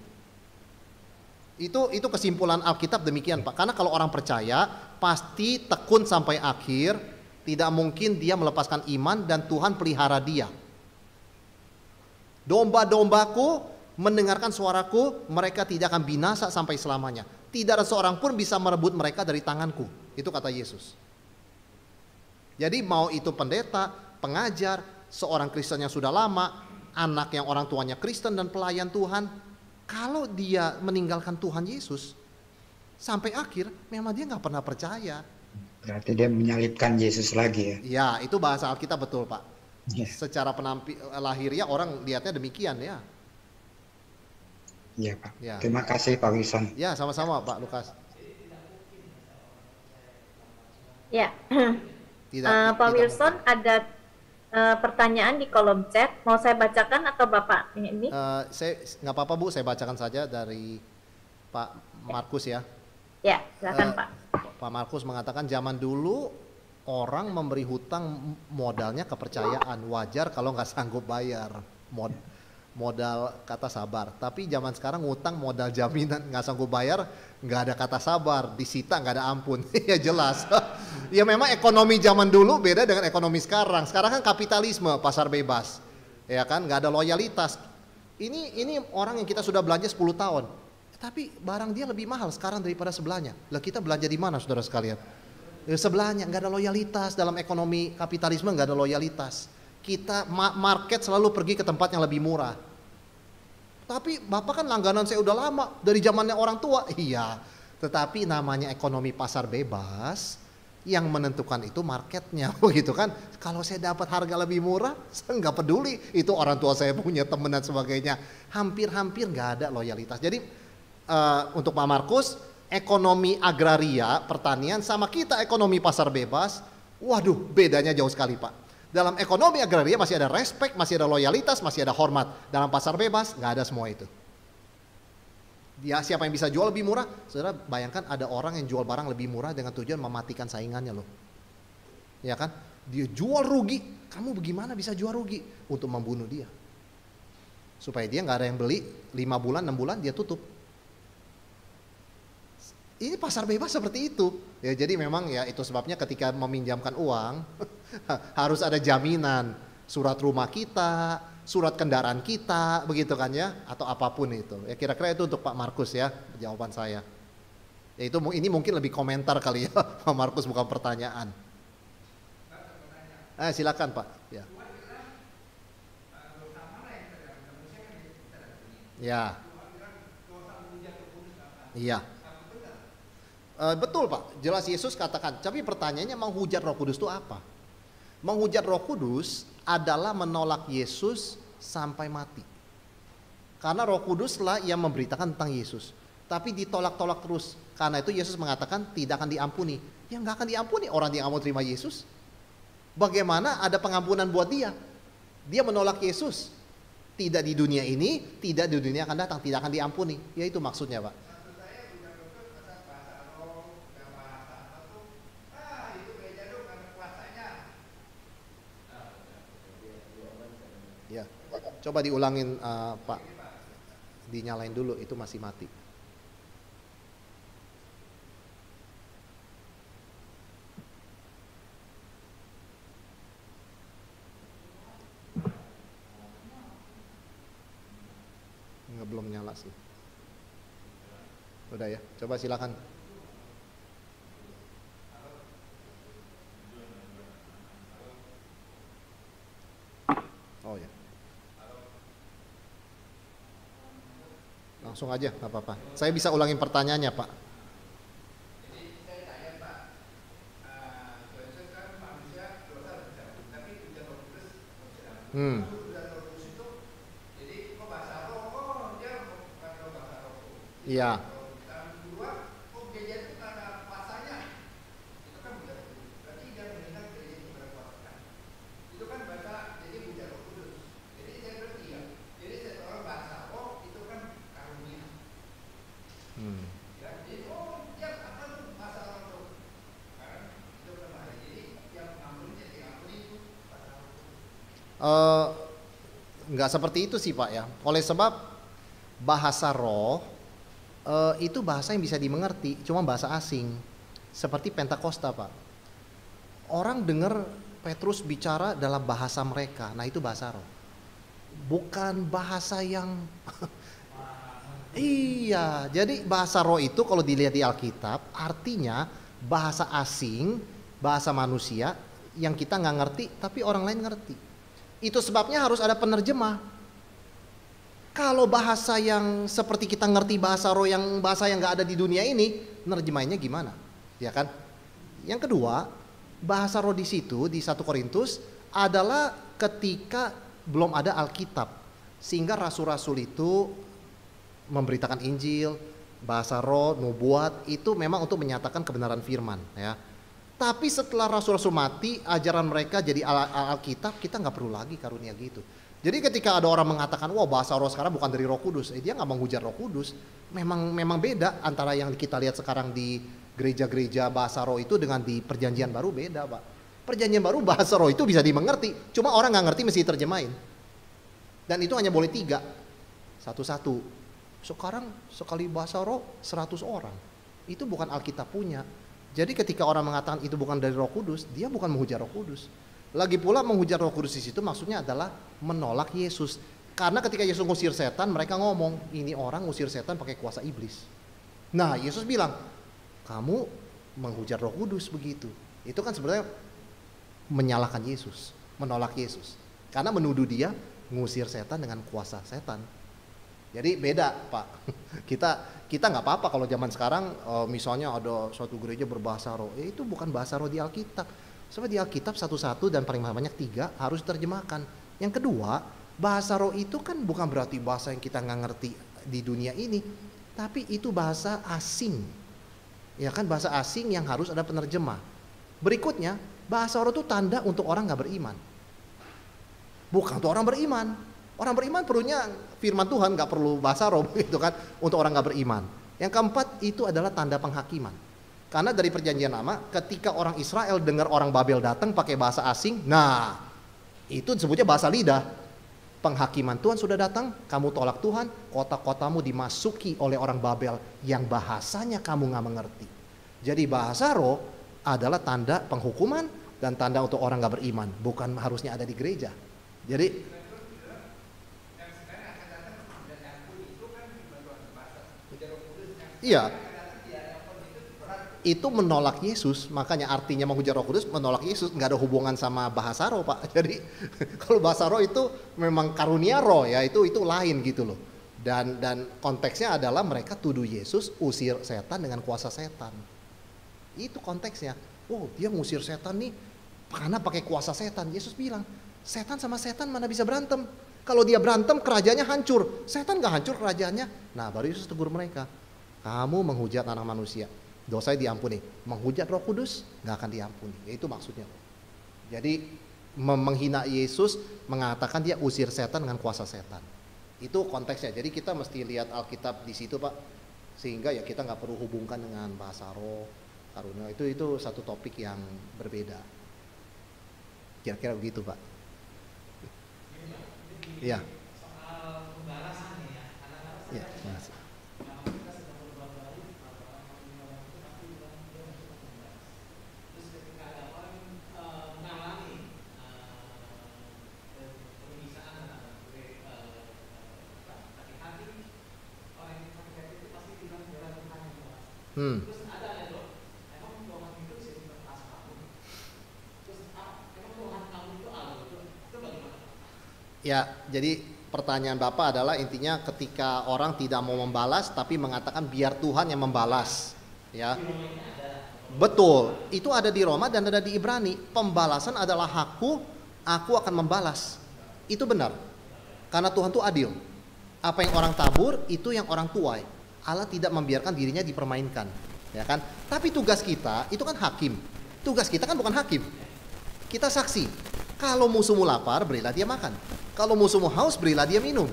A: Itu itu kesimpulan Alkitab demikian iya. Pak. Karena kalau orang percaya, pasti tekun sampai akhir, tidak mungkin dia melepaskan iman dan Tuhan pelihara dia. Domba-dombaku mendengarkan suaraku, mereka tidak akan binasa sampai selamanya. Tidak ada seorang pun bisa merebut mereka dari tanganku. Itu kata Yesus. Jadi mau itu pendeta, pengajar, seorang Kristen yang sudah lama, anak yang orang tuanya Kristen dan pelayan Tuhan, kalau dia meninggalkan Tuhan Yesus sampai akhir, memang dia nggak pernah percaya.
C: Berarti dia menyalipkan Yesus lagi ya?
A: Ya, itu bahasa Alkitab betul Pak. Yeah. Secara penampi eh, lahirnya orang lihatnya demikian ya. Iya Pak. Ya. Terima kasih Pak Wilson. Ya sama-sama Pak Lukas. Ya. [CLEARS THROAT] Tidak, uh, Pak tidak Wilson
B: ada uh, pertanyaan di kolom chat. Mau saya bacakan atau Bapak
A: ini? Uh, saya nggak apa-apa Bu, saya bacakan saja dari Pak Markus ya.
B: Ya, silakan uh, Pak.
A: Pak Markus mengatakan zaman dulu orang memberi hutang modalnya kepercayaan wajar kalau nggak sanggup bayar mod modal kata sabar. Tapi zaman sekarang ngutang modal jaminan nggak sanggup bayar, nggak ada kata sabar, disita nggak ada ampun. [LAUGHS] ya jelas. [LAUGHS] ya memang ekonomi zaman dulu beda dengan ekonomi sekarang. Sekarang kan kapitalisme, pasar bebas. Ya kan, nggak ada loyalitas. Ini ini orang yang kita sudah belanja 10 tahun. Tapi barang dia lebih mahal sekarang daripada sebelahnya. Lah kita belanja di mana saudara sekalian? Eh, sebelahnya nggak ada loyalitas dalam ekonomi kapitalisme nggak ada loyalitas kita market selalu pergi ke tempat yang lebih murah. Tapi Bapak kan langganan saya udah lama dari zamannya orang tua. Iya, tetapi namanya ekonomi pasar bebas yang menentukan itu marketnya [LAUGHS] begitu kan kalau saya dapat harga lebih murah saya nggak peduli itu orang tua saya punya temen dan sebagainya hampir-hampir nggak ada loyalitas jadi uh, untuk Pak Markus ekonomi agraria pertanian sama kita ekonomi pasar bebas waduh bedanya jauh sekali Pak dalam ekonomi agraria masih ada respect, masih ada loyalitas, masih ada hormat. Dalam pasar bebas nggak ada semua itu. Ya siapa yang bisa jual lebih murah? Saudara bayangkan ada orang yang jual barang lebih murah dengan tujuan mematikan saingannya loh. Ya kan? Dia jual rugi. Kamu bagaimana bisa jual rugi? Untuk membunuh dia. Supaya dia nggak ada yang beli, 5 bulan, 6 bulan dia tutup ini pasar bebas seperti itu. Ya jadi memang ya itu sebabnya ketika meminjamkan uang [LAUGHS] harus ada jaminan surat rumah kita, surat kendaraan kita, begitu kan ya, atau apapun itu. Ya kira-kira itu untuk Pak Markus ya jawaban saya. Ya itu ini mungkin lebih komentar kali ya [LAUGHS] Pak Markus bukan pertanyaan. Eh silakan Pak. Ya. Ya. Iya. Uh, betul Pak, jelas Yesus katakan. Tapi pertanyaannya menghujat Roh Kudus itu apa? Menghujat Roh Kudus adalah menolak Yesus sampai mati. Karena Roh Kuduslah yang memberitakan tentang Yesus. Tapi ditolak-tolak terus. Karena itu Yesus mengatakan tidak akan diampuni. Yang nggak akan diampuni orang yang mau terima Yesus. Bagaimana ada pengampunan buat dia? Dia menolak Yesus. Tidak di dunia ini, tidak di dunia akan datang, tidak akan diampuni. Ya itu maksudnya Pak. Coba diulangin uh, Pak. Dinyalain dulu itu masih mati. Nggak belum nyala sih. Udah ya, coba silakan. Oh ya. Langsung aja, nggak apa-apa. Saya bisa ulangin pertanyaannya, Pak. Hmm. Iya. nggak seperti itu sih Pak ya. Oleh sebab bahasa roh e, itu bahasa yang bisa dimengerti, cuma bahasa asing. Seperti Pentakosta Pak. Orang dengar Petrus bicara dalam bahasa mereka, nah itu bahasa roh. Bukan bahasa yang [LAUGHS] Iya, jadi bahasa roh itu kalau dilihat di Alkitab artinya bahasa asing, bahasa manusia yang kita nggak ngerti tapi orang lain ngerti. Itu sebabnya harus ada penerjemah. Kalau bahasa yang seperti kita ngerti bahasa roh yang bahasa yang nggak ada di dunia ini, nerjemahnya gimana? Ya kan? Yang kedua, bahasa roh di situ di 1 Korintus adalah ketika belum ada Alkitab. Sehingga rasul-rasul itu memberitakan Injil, bahasa roh, nubuat itu memang untuk menyatakan kebenaran firman ya. Tapi setelah rasul-rasul mati, ajaran mereka jadi Alkitab, al kita nggak perlu lagi karunia gitu. Jadi ketika ada orang mengatakan, wah bahasa roh sekarang bukan dari roh kudus, eh, dia nggak menghujat roh kudus. Memang memang beda antara yang kita lihat sekarang di gereja-gereja bahasa roh itu dengan di perjanjian baru beda pak. Perjanjian baru bahasa roh itu bisa dimengerti, cuma orang nggak ngerti mesti terjemahin. Dan itu hanya boleh tiga, satu-satu. Sekarang sekali bahasa roh seratus orang. Itu bukan Alkitab punya, jadi ketika orang mengatakan itu bukan dari Roh Kudus, dia bukan menghujat Roh Kudus. Lagi pula menghujat Roh Kudus di situ maksudnya adalah menolak Yesus. Karena ketika Yesus ngusir setan, mereka ngomong, ini orang ngusir setan pakai kuasa iblis.
B: Nah, Yesus bilang,
A: kamu menghujat Roh Kudus begitu. Itu kan sebenarnya menyalahkan Yesus, menolak Yesus. Karena menuduh dia ngusir setan dengan kuasa setan. Jadi beda Pak. [LAUGHS] Kita kita nggak apa-apa kalau zaman sekarang eh, misalnya ada suatu gereja berbahasa roh, eh, ya itu bukan bahasa roh di Alkitab. Sebab di Alkitab satu-satu dan paling banyak tiga harus terjemahkan. Yang kedua, bahasa roh itu kan bukan berarti bahasa yang kita nggak ngerti di dunia ini, tapi itu bahasa asing. Ya kan bahasa asing yang harus ada penerjemah. Berikutnya, bahasa roh itu tanda untuk orang nggak beriman. Bukan untuk orang beriman, Orang beriman perlunya firman Tuhan, nggak perlu bahasa roh [LAUGHS] gitu kan untuk orang nggak beriman. Yang keempat itu adalah tanda penghakiman. Karena dari perjanjian lama, ketika orang Israel dengar orang Babel datang pakai bahasa asing, nah itu disebutnya bahasa lidah. Penghakiman Tuhan sudah datang, kamu tolak Tuhan, kota-kotamu dimasuki oleh orang Babel yang bahasanya kamu nggak mengerti. Jadi bahasa roh adalah tanda penghukuman dan tanda untuk orang nggak beriman, bukan harusnya ada di gereja. Jadi Iya. Itu menolak Yesus, makanya artinya menghujat Roh Kudus menolak Yesus, nggak ada hubungan sama bahasa roh pak. [LAUGHS] Jadi kalau bahasa roh itu memang karunia roh ya, itu itu lain gitu loh. Dan dan konteksnya adalah mereka tuduh Yesus usir setan dengan kuasa setan. Itu konteksnya. Oh dia ngusir setan nih karena pakai kuasa setan. Yesus bilang, setan sama setan mana bisa berantem? Kalau dia berantem kerajaannya hancur. Setan gak hancur kerajaannya. Nah baru Yesus tegur mereka. Kamu menghujat anak manusia, dosa diampuni. Menghujat Roh Kudus nggak akan diampuni. Ya, itu maksudnya. Jadi menghina Yesus mengatakan dia usir setan dengan kuasa setan. Itu konteksnya. Jadi kita mesti lihat Alkitab di situ, Pak. Sehingga ya kita nggak perlu hubungkan dengan bahasa roh, karunia. Itu itu satu topik yang berbeda. Kira-kira begitu, Pak. Iya. Soal ya. Ya, Hmm. Ya, jadi pertanyaan Bapak adalah intinya ketika orang tidak mau membalas tapi mengatakan biar Tuhan yang membalas. Ya. Betul, itu ada di Roma dan ada di Ibrani. Pembalasan adalah hakku, aku akan membalas. Itu benar. Karena Tuhan itu adil. Apa yang orang tabur, itu yang orang tuai. Allah tidak membiarkan dirinya dipermainkan, ya kan? Tapi tugas kita itu kan hakim. Tugas kita kan bukan hakim. Kita saksi. Kalau musuhmu lapar, berilah dia makan. Kalau musuhmu haus, berilah dia minum.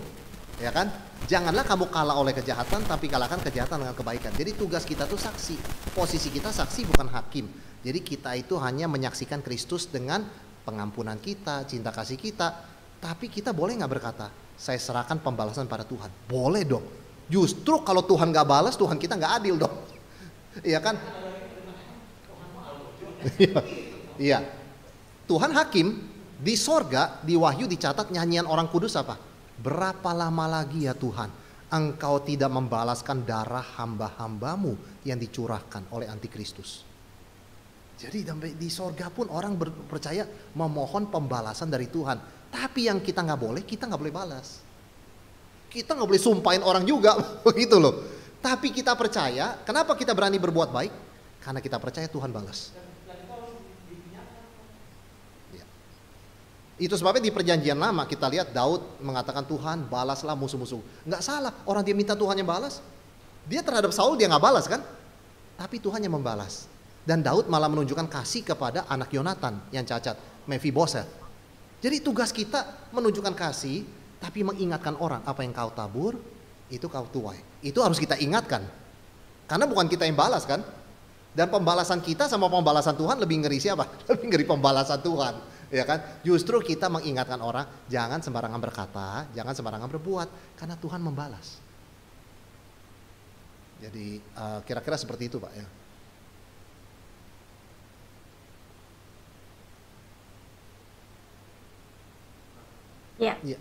A: Ya kan? Janganlah kamu kalah oleh kejahatan, tapi kalahkan kejahatan dengan kebaikan. Jadi tugas kita tuh saksi. Posisi kita saksi bukan hakim. Jadi kita itu hanya menyaksikan Kristus dengan pengampunan kita, cinta kasih kita. Tapi kita boleh nggak berkata, saya serahkan pembalasan pada Tuhan. Boleh dong. Justru kalau Tuhan gak balas, Tuhan kita gak adil dong. Iya kan? [LAUGHS] Iya. Tuhan hakim di sorga, di wahyu dicatat nyanyian orang kudus apa? Berapa lama lagi ya Tuhan? Engkau tidak membalaskan darah hamba-hambamu yang dicurahkan oleh antikristus. Jadi sampai di sorga pun orang percaya memohon pembalasan dari Tuhan. Tapi yang kita nggak boleh, kita nggak boleh balas. Kita nggak boleh sumpahin orang juga [LAUGHS] begitu loh. Tapi kita percaya, kenapa kita berani berbuat baik? Karena kita percaya Tuhan balas. Ya. Itu sebabnya di perjanjian lama kita lihat Daud mengatakan Tuhan balaslah musuh-musuh. Nggak salah, orang dia minta Tuhan yang balas. Dia terhadap Saul dia nggak balas kan? Tapi Tuhan yang membalas. Dan Daud malah menunjukkan kasih kepada anak Yonatan yang cacat, Mephibosheth. Jadi tugas kita menunjukkan kasih tapi mengingatkan orang apa yang kau tabur itu kau tuai. Itu harus kita ingatkan. Karena bukan kita yang balas kan? Dan pembalasan kita sama pembalasan Tuhan lebih ngeri siapa? [LAUGHS] Lebih ngeri pembalasan Tuhan, ya kan? Justru kita mengingatkan orang jangan sembarangan berkata, jangan sembarangan berbuat karena Tuhan membalas. Jadi eh, kira-kira uh, seperti itu, Pak ya. Ya. Yeah. Yeah.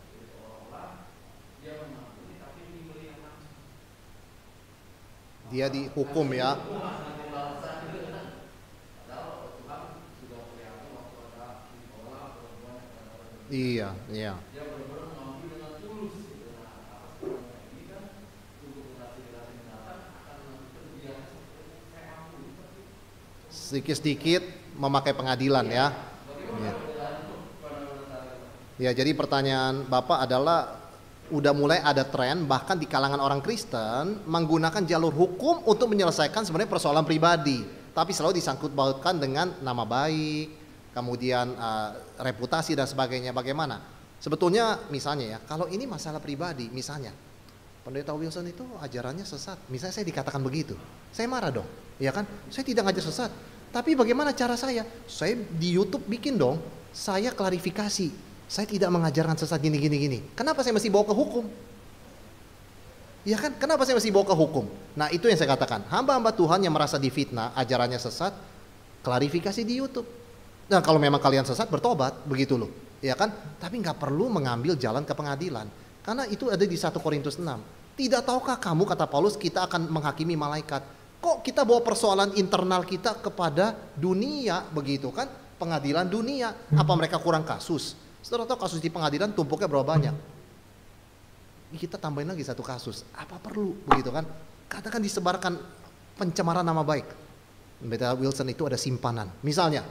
A: dia dihukum ya. Iya, iya. Sedikit-sedikit memakai pengadilan ya. Ya, jadi pertanyaan Bapak adalah udah mulai ada tren bahkan di kalangan orang Kristen menggunakan jalur hukum untuk menyelesaikan sebenarnya persoalan pribadi, tapi selalu disangkut pautkan dengan nama baik, kemudian uh, reputasi dan sebagainya. Bagaimana? Sebetulnya misalnya ya, kalau ini masalah pribadi misalnya Pendeta Wilson itu ajarannya sesat. Misalnya saya dikatakan begitu, saya marah dong, ya kan? Saya tidak ngajar sesat. Tapi bagaimana cara saya? Saya di YouTube bikin dong, saya klarifikasi saya tidak mengajarkan sesat gini gini gini. Kenapa saya masih bawa ke hukum? Ya kan? Kenapa saya masih bawa ke hukum? Nah, itu yang saya katakan. Hamba-hamba Tuhan yang merasa difitnah, ajarannya sesat, klarifikasi di YouTube. Nah, kalau memang kalian sesat, bertobat, begitu loh. Ya kan? Tapi nggak perlu mengambil jalan ke pengadilan. Karena itu ada di 1 Korintus 6. Tidak tahukah kamu, kata Paulus, kita akan menghakimi malaikat. Kok kita bawa persoalan internal kita kepada dunia begitu kan? Pengadilan dunia. Apa mereka kurang kasus? Saudara tahu kasus di pengadilan tumpuknya berapa banyak? Kita tambahin lagi satu kasus. Apa perlu begitu kan? Katakan disebarkan pencemaran nama baik. Beta Wilson itu ada simpanan. Misalnya,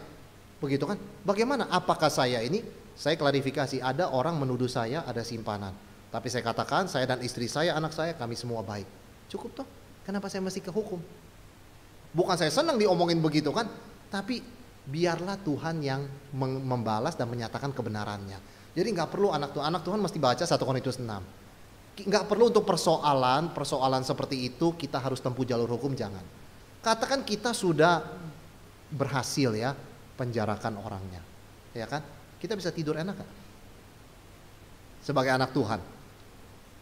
A: begitu kan? Bagaimana? Apakah saya ini? Saya klarifikasi, ada orang menuduh saya ada simpanan. Tapi saya katakan, saya dan istri saya, anak saya, kami semua baik. Cukup toh? Kenapa saya masih ke hukum? Bukan saya senang diomongin begitu kan? Tapi biarlah Tuhan yang membalas dan menyatakan kebenarannya. Jadi nggak perlu anak Tuhan, anak Tuhan mesti baca satu Korintus enam. Nggak perlu untuk persoalan, persoalan seperti itu kita harus tempuh jalur hukum, jangan. Katakan kita sudah berhasil ya penjarakan orangnya, ya kan? Kita bisa tidur enak kan? Sebagai anak Tuhan.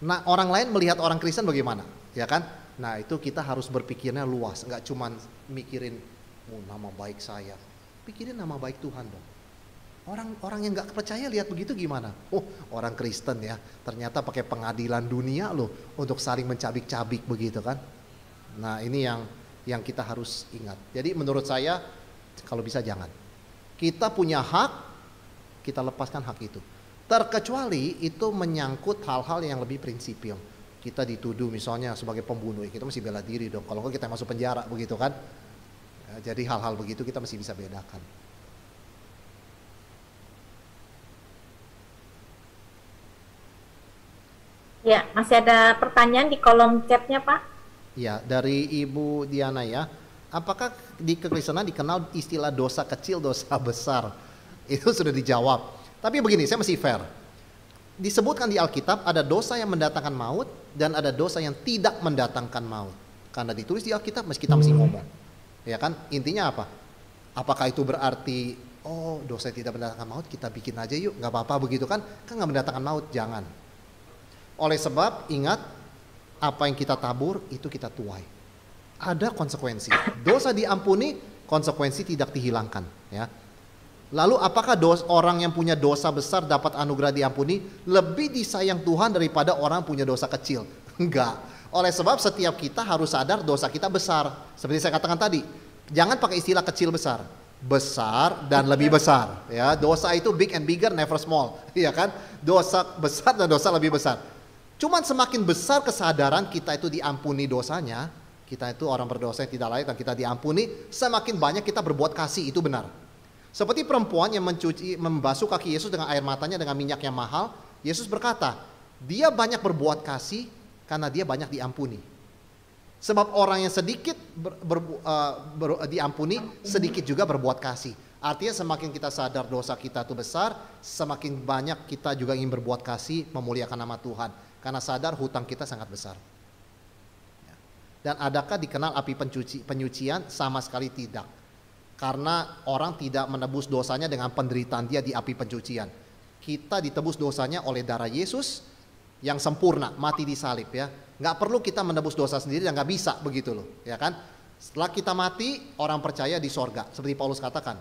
A: Nah orang lain melihat orang Kristen bagaimana, ya kan? Nah itu kita harus berpikirnya luas, nggak cuma mikirin, oh, nama baik saya, pikirin nama baik Tuhan dong. Orang orang yang nggak percaya lihat begitu gimana? Oh orang Kristen ya ternyata pakai pengadilan dunia loh untuk saling mencabik-cabik begitu kan? Nah ini yang yang kita harus ingat. Jadi menurut saya kalau bisa jangan. Kita punya hak, kita lepaskan hak itu. Terkecuali itu menyangkut hal-hal yang lebih prinsipil. Kita dituduh misalnya sebagai pembunuh, kita mesti bela diri dong. Kalau kita masuk penjara begitu kan? Ya, jadi hal-hal begitu kita masih bisa bedakan. Ya,
B: masih ada pertanyaan di kolom chatnya Pak.
A: Ya, dari Ibu Diana ya. Apakah di kekristenan dikenal istilah dosa kecil, dosa besar? [LAUGHS] Itu sudah dijawab. Tapi begini, saya masih fair. Disebutkan di Alkitab ada dosa yang mendatangkan maut dan ada dosa yang tidak mendatangkan maut. Karena ditulis di Alkitab meski kita masih ngomong ya kan intinya apa apakah itu berarti oh dosa tidak mendatangkan maut kita bikin aja yuk nggak apa-apa begitu kan kan nggak mendatangkan maut jangan oleh sebab ingat apa yang kita tabur itu kita tuai ada konsekuensi dosa diampuni konsekuensi tidak dihilangkan ya Lalu apakah dosa orang yang punya dosa besar dapat anugerah diampuni lebih disayang Tuhan daripada orang punya dosa kecil? Enggak. [LAUGHS] Oleh sebab setiap kita harus sadar dosa kita besar. Seperti saya katakan tadi, jangan pakai istilah kecil besar. Besar dan lebih besar, ya. Dosa itu big and bigger never small, [LAUGHS] ya kan? Dosa besar dan dosa lebih besar. Cuman semakin besar kesadaran kita itu diampuni dosanya, kita itu orang berdosa yang tidak layak dan kita diampuni, semakin banyak kita berbuat kasih itu benar. Seperti perempuan yang mencuci membasuh kaki Yesus dengan air matanya dengan minyak yang mahal, Yesus berkata, dia banyak berbuat kasih karena dia banyak diampuni. Sebab orang yang sedikit ber, ber, uh, ber, diampuni, sedikit juga berbuat kasih. Artinya semakin kita sadar dosa kita itu besar, semakin banyak kita juga ingin berbuat kasih, memuliakan nama Tuhan. Karena sadar hutang kita sangat besar. Ya. Dan adakah dikenal api pencuci, penyucian? Sama sekali tidak. Karena orang tidak menebus dosanya dengan penderitaan dia di api pencucian. Kita ditebus dosanya oleh darah Yesus, yang sempurna, mati di salib ya. Nggak perlu kita menebus dosa sendiri dan nggak bisa begitu loh, ya kan? Setelah kita mati, orang percaya di sorga, seperti Paulus katakan.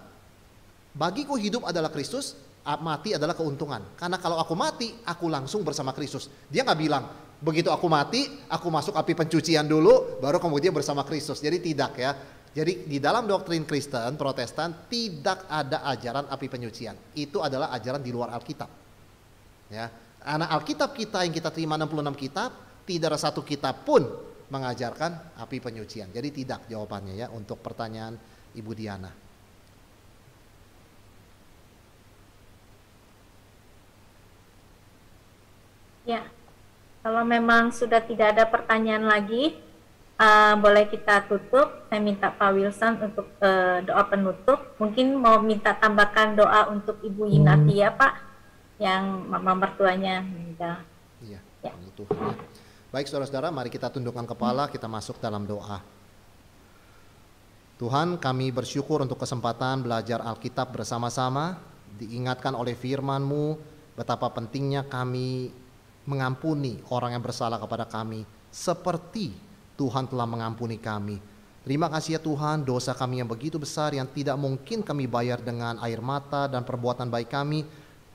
A: Bagiku hidup adalah Kristus, mati adalah keuntungan. Karena kalau aku mati, aku langsung bersama Kristus. Dia nggak bilang, begitu aku mati, aku masuk api pencucian dulu, baru kemudian bersama Kristus. Jadi tidak ya. Jadi di dalam doktrin Kristen, Protestan tidak ada ajaran api pencucian Itu adalah ajaran di luar Alkitab. Ya, Anak Alkitab kita yang kita terima 66 kitab, tidak ada satu kitab pun mengajarkan api penyucian. Jadi tidak jawabannya ya untuk pertanyaan Ibu Diana.
B: Ya, kalau memang sudah tidak ada pertanyaan lagi, uh, boleh kita tutup. Saya minta Pak Wilson untuk uh, doa penutup. Mungkin mau minta tambahkan doa untuk Ibu Yinatia, hmm. Pak yang mama mertuanya meninggal.
A: Gitu. Iya. Ya. Tuhan. Gitu. Baik saudara-saudara, mari kita tundukkan kepala, kita masuk dalam doa. Tuhan, kami bersyukur untuk kesempatan belajar Alkitab bersama-sama, diingatkan oleh firman-Mu betapa pentingnya kami mengampuni orang yang bersalah kepada kami, seperti Tuhan telah mengampuni kami. Terima kasih ya Tuhan, dosa kami yang begitu besar yang tidak mungkin kami bayar dengan air mata dan perbuatan baik kami,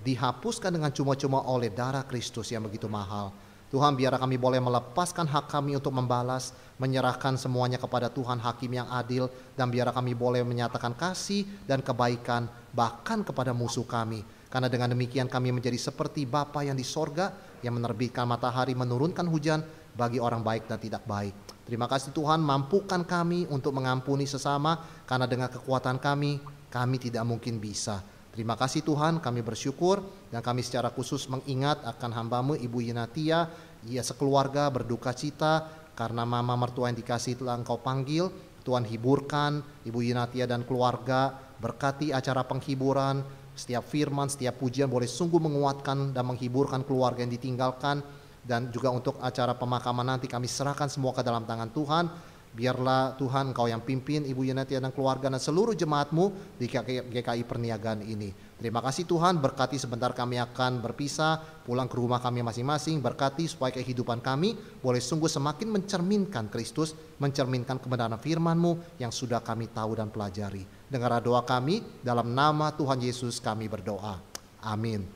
A: dihapuskan dengan cuma-cuma oleh darah Kristus yang begitu mahal. Tuhan biar kami boleh melepaskan hak kami untuk membalas, menyerahkan semuanya kepada Tuhan Hakim yang adil, dan biar kami boleh menyatakan kasih dan kebaikan bahkan kepada musuh kami. Karena dengan demikian kami menjadi seperti Bapa yang di sorga yang menerbitkan matahari menurunkan hujan bagi orang baik dan tidak baik. Terima kasih Tuhan mampukan kami untuk mengampuni sesama karena dengan kekuatan kami, kami tidak mungkin bisa Terima kasih Tuhan, kami bersyukur dan kami secara khusus mengingat akan hambamu Ibu Yinatia, ia sekeluarga berduka cita karena mama mertua yang dikasih telah engkau panggil, Tuhan hiburkan Ibu Yinatia dan keluarga, berkati acara penghiburan, setiap firman, setiap pujian boleh sungguh menguatkan dan menghiburkan keluarga yang ditinggalkan, dan juga untuk acara pemakaman nanti kami serahkan semua ke dalam tangan Tuhan, Biarlah Tuhan kau yang pimpin Ibu Yunetia dan keluarga dan seluruh jemaatmu di GKI Perniagaan ini. Terima kasih Tuhan, berkati sebentar kami akan berpisah, pulang ke rumah kami masing-masing, berkati supaya kehidupan kami boleh sungguh semakin mencerminkan Kristus, mencerminkan kebenaran firman-Mu yang sudah kami tahu dan pelajari. Dengar doa kami, dalam nama Tuhan Yesus kami berdoa. Amin.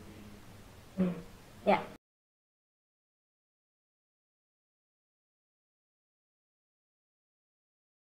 B: Ya.